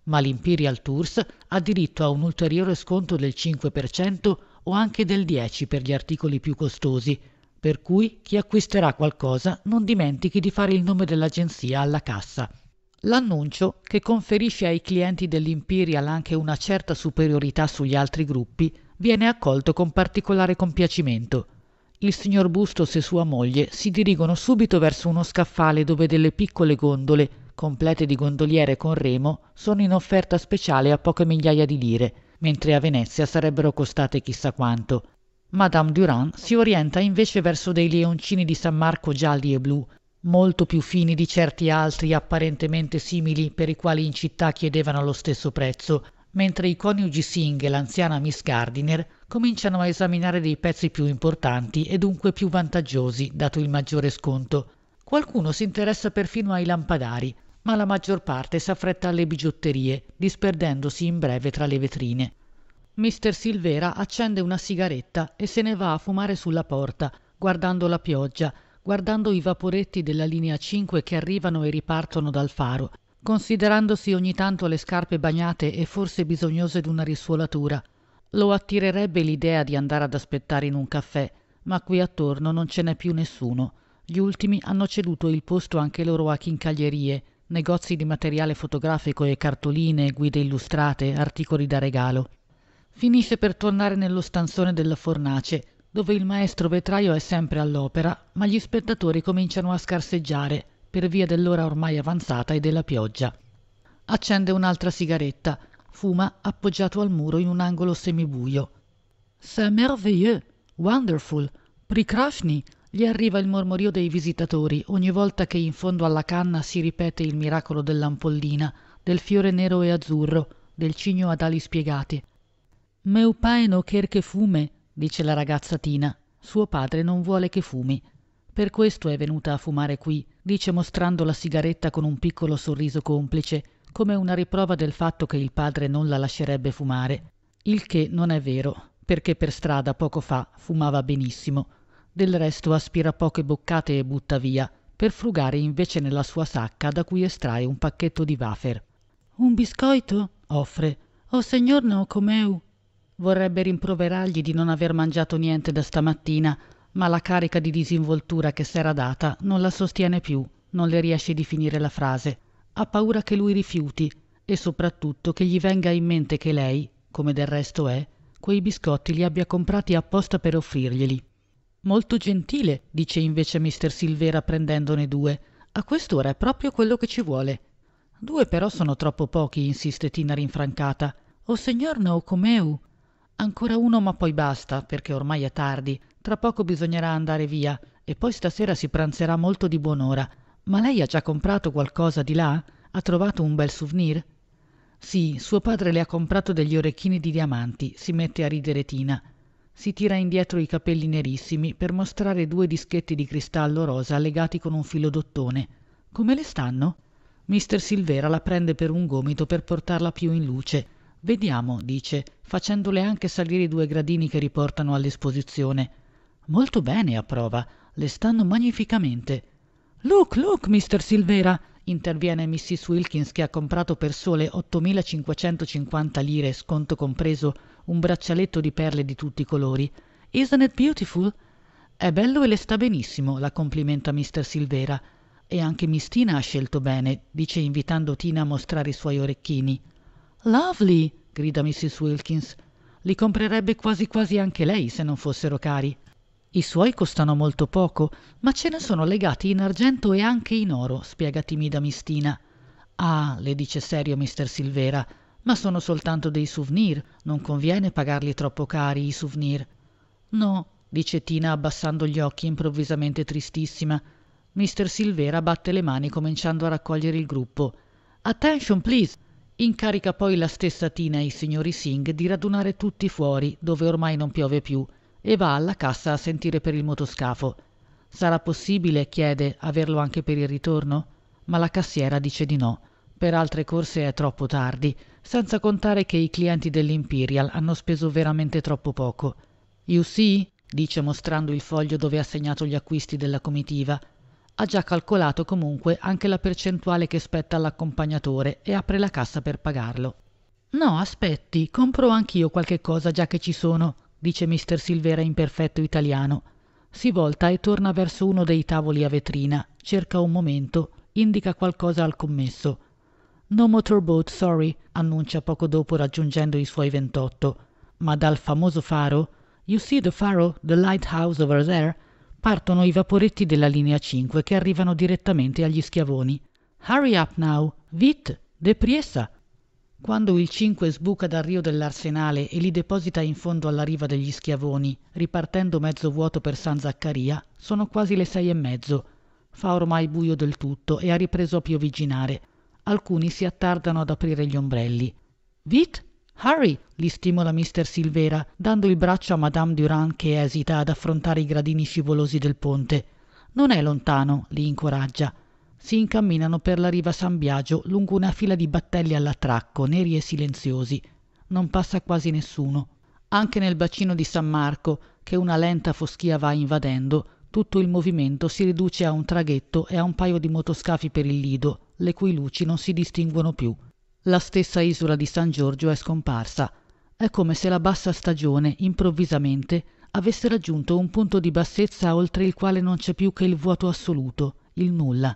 ma l'Imperial Tours ha diritto a un ulteriore sconto del 5% o anche del 10 per gli articoli più costosi, per cui chi acquisterà qualcosa non dimentichi di fare il nome dell'agenzia alla cassa. L'annuncio, che conferisce ai clienti dell'Imperial anche una certa superiorità sugli altri gruppi, viene accolto con particolare compiacimento. Il signor Bustos e sua moglie si dirigono subito verso uno scaffale dove delle piccole gondole, complete di gondoliere con remo, sono in offerta speciale a poche migliaia di lire mentre a Venezia sarebbero costate chissà quanto. Madame Durand si orienta invece verso dei leoncini di San Marco gialli e blu, molto più fini di certi altri apparentemente simili per i quali in città chiedevano lo stesso prezzo, mentre i coniugi Singh e l'anziana Miss Gardiner cominciano a esaminare dei pezzi più importanti e dunque più vantaggiosi, dato il maggiore sconto. Qualcuno si interessa perfino ai lampadari, ma la maggior parte s'affretta alle bigiotterie, disperdendosi in breve tra le vetrine. Mister Silvera accende una sigaretta e se ne va a fumare sulla porta, guardando la pioggia, guardando i vaporetti della linea 5 che arrivano e ripartono dal faro, considerandosi ogni tanto le scarpe bagnate e forse bisognose d'una risuolatura. Lo attirerebbe l'idea di andare ad aspettare in un caffè, ma qui attorno non ce n'è più nessuno. Gli ultimi hanno ceduto il posto anche loro a chincaglierie, negozi di materiale fotografico e cartoline, guide illustrate, articoli da regalo. Finisce per tornare nello stanzone della fornace, dove il maestro vetraio è sempre all'opera, ma gli spettatori cominciano a scarseggiare per via dell'ora ormai avanzata e della pioggia. Accende un'altra sigaretta, fuma appoggiato al muro in un angolo semibuio. C'est merveilleux, wonderful, prekrashni, gli arriva il mormorio dei visitatori ogni volta che in fondo alla canna si ripete il miracolo dell'ampollina del fiore nero e azzurro del cigno ad ali spiegati. meu paeno no che fume dice la ragazza Tina. suo padre non vuole che fumi per questo è venuta a fumare qui dice mostrando la sigaretta con un piccolo sorriso complice come una riprova del fatto che il padre non la lascerebbe fumare il che non è vero perché per strada poco fa fumava benissimo del resto aspira poche boccate e butta via, per frugare invece nella sua sacca da cui estrae un pacchetto di wafer. Un biscotto? offre. oh, signor no comeu. Vorrebbe rimproverargli di non aver mangiato niente da stamattina, ma la carica di disinvoltura che s'era data non la sostiene più, non le riesce di finire la frase. Ha paura che lui rifiuti e soprattutto che gli venga in mente che lei, come del resto è, quei biscotti li abbia comprati apposta per offrirglieli molto gentile dice invece mr silvera prendendone due a quest'ora è proprio quello che ci vuole due però sono troppo pochi insiste tina rinfrancata o segnor naocomeu ancora uno ma poi basta perché ormai è tardi tra poco bisognerà andare via e poi stasera si pranzerà molto di buon'ora ma lei ha già comprato qualcosa di là ha trovato un bel souvenir sì suo padre le ha comprato degli orecchini di diamanti si mette a ridere tina si tira indietro i capelli nerissimi per mostrare due dischetti di cristallo rosa legati con un filo d'ottone. Come le stanno? Mister Silvera la prende per un gomito per portarla più in luce. Vediamo, dice, facendole anche salire i due gradini che riportano all'esposizione. Molto bene, approva. Le stanno magnificamente. Look, look, mister Silvera! interviene Mrs. Wilkins che ha comprato per sole 8.550 lire, sconto compreso, un braccialetto di perle di tutti i colori. Isn't it beautiful? È bello e le sta benissimo, la complimenta Mr. Silvera. E anche Miss Tina ha scelto bene, dice invitando Tina a mostrare i suoi orecchini. Lovely! grida Mrs. Wilkins. Li comprerebbe quasi quasi anche lei se non fossero cari. I suoi costano molto poco, ma ce ne sono legati in argento e anche in oro, spiega timida Mistina. Ah, le dice serio Mr. Silvera, ma sono soltanto dei souvenir non conviene pagarli troppo cari i souvenir no dice tina abbassando gli occhi improvvisamente tristissima mr silvera batte le mani cominciando a raccogliere il gruppo attention please incarica poi la stessa tina e i signori singh di radunare tutti fuori dove ormai non piove più e va alla cassa a sentire per il motoscafo sarà possibile chiede averlo anche per il ritorno ma la cassiera dice di no per altre corse è troppo tardi senza contare che i clienti dell'Imperial hanno speso veramente troppo poco. You see, dice mostrando il foglio dove ha segnato gli acquisti della comitiva, ha già calcolato comunque anche la percentuale che spetta all'accompagnatore e apre la cassa per pagarlo. No, aspetti, compro anch'io qualche cosa già che ci sono, dice Mr. Silvera in perfetto italiano. Si volta e torna verso uno dei tavoli a vetrina, cerca un momento, indica qualcosa al commesso. No Motorboat Sorry, annuncia poco dopo raggiungendo i suoi 28, ma dal famoso faro You See the Faro, the Lighthouse Over There partono i vaporetti della linea 5 che arrivano direttamente agli schiavoni. Hurry up now, vite, depriessa! Quando il 5 sbuca dal rio dell'arsenale e li deposita in fondo alla riva degli schiavoni, ripartendo mezzo vuoto per San Zaccaria, sono quasi le sei e mezzo. Fa ormai buio del tutto e ha ripreso a piovigginare alcuni si attardano ad aprire gli ombrelli. Vit, hurry, li stimola Mr. Silvera, dando il braccio a Madame Durand che esita ad affrontare i gradini scivolosi del ponte. Non è lontano, li incoraggia. Si incamminano per la riva San Biagio lungo una fila di battelli all'attracco, neri e silenziosi. Non passa quasi nessuno. Anche nel bacino di San Marco, che una lenta foschia va invadendo, tutto il movimento si riduce a un traghetto e a un paio di motoscafi per il lido, le cui luci non si distinguono più. La stessa isola di San Giorgio è scomparsa. È come se la bassa stagione, improvvisamente, avesse raggiunto un punto di bassezza oltre il quale non c'è più che il vuoto assoluto, il nulla.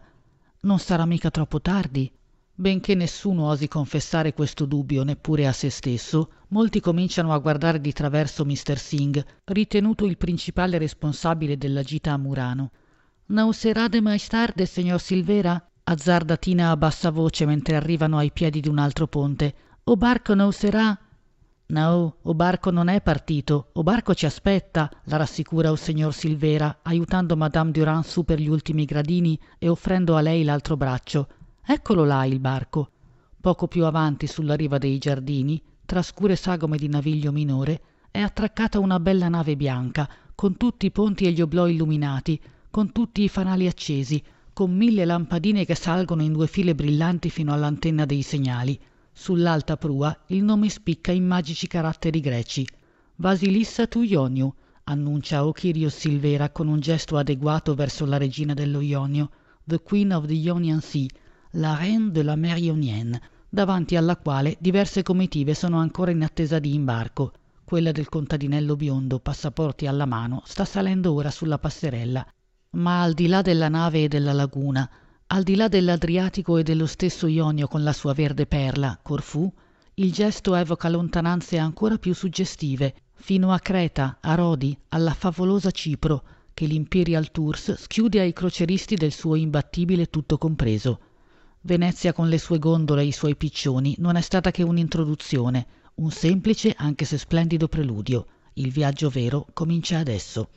Non sarà mica troppo tardi? Benché nessuno osi confessare questo dubbio neppure a se stesso, molti cominciano a guardare di traverso Mr. Singh, ritenuto il principale responsabile della gita a Murano. Non de mais tarde, signor Silvera? azzarda Tina a bassa voce mentre arrivano ai piedi di un altro ponte. O barco non sarà? No, o barco non è partito, o barco ci aspetta, la rassicura il signor Silvera, aiutando Madame Durand su per gli ultimi gradini e offrendo a lei l'altro braccio. Eccolo là il barco. Poco più avanti sulla riva dei giardini, tra scure sagome di naviglio minore, è attraccata una bella nave bianca, con tutti i ponti e gli oblò illuminati, con tutti i fanali accesi, con mille lampadine che salgono in due file brillanti fino all'antenna dei segnali. Sull'alta prua il nome spicca in magici caratteri greci. Vasilissa tu Tuioniu, annuncia Okirio Silvera con un gesto adeguato verso la regina dello Ionio, the Queen of the Ionian Sea, la Reine de la Mer Ionienne, davanti alla quale diverse comitive sono ancora in attesa di imbarco. Quella del contadinello biondo, passaporti alla mano, sta salendo ora sulla passerella ma al di là della nave e della laguna al di là dell'adriatico e dello stesso jonio con la sua verde perla corfù il gesto evoca lontananze ancora più suggestive fino a creta a rodi alla favolosa cipro che l'imperial tours schiude ai croceristi del suo imbattibile tutto compreso venezia con le sue gondole e i suoi piccioni non è stata che un'introduzione un semplice anche se splendido preludio il viaggio vero comincia adesso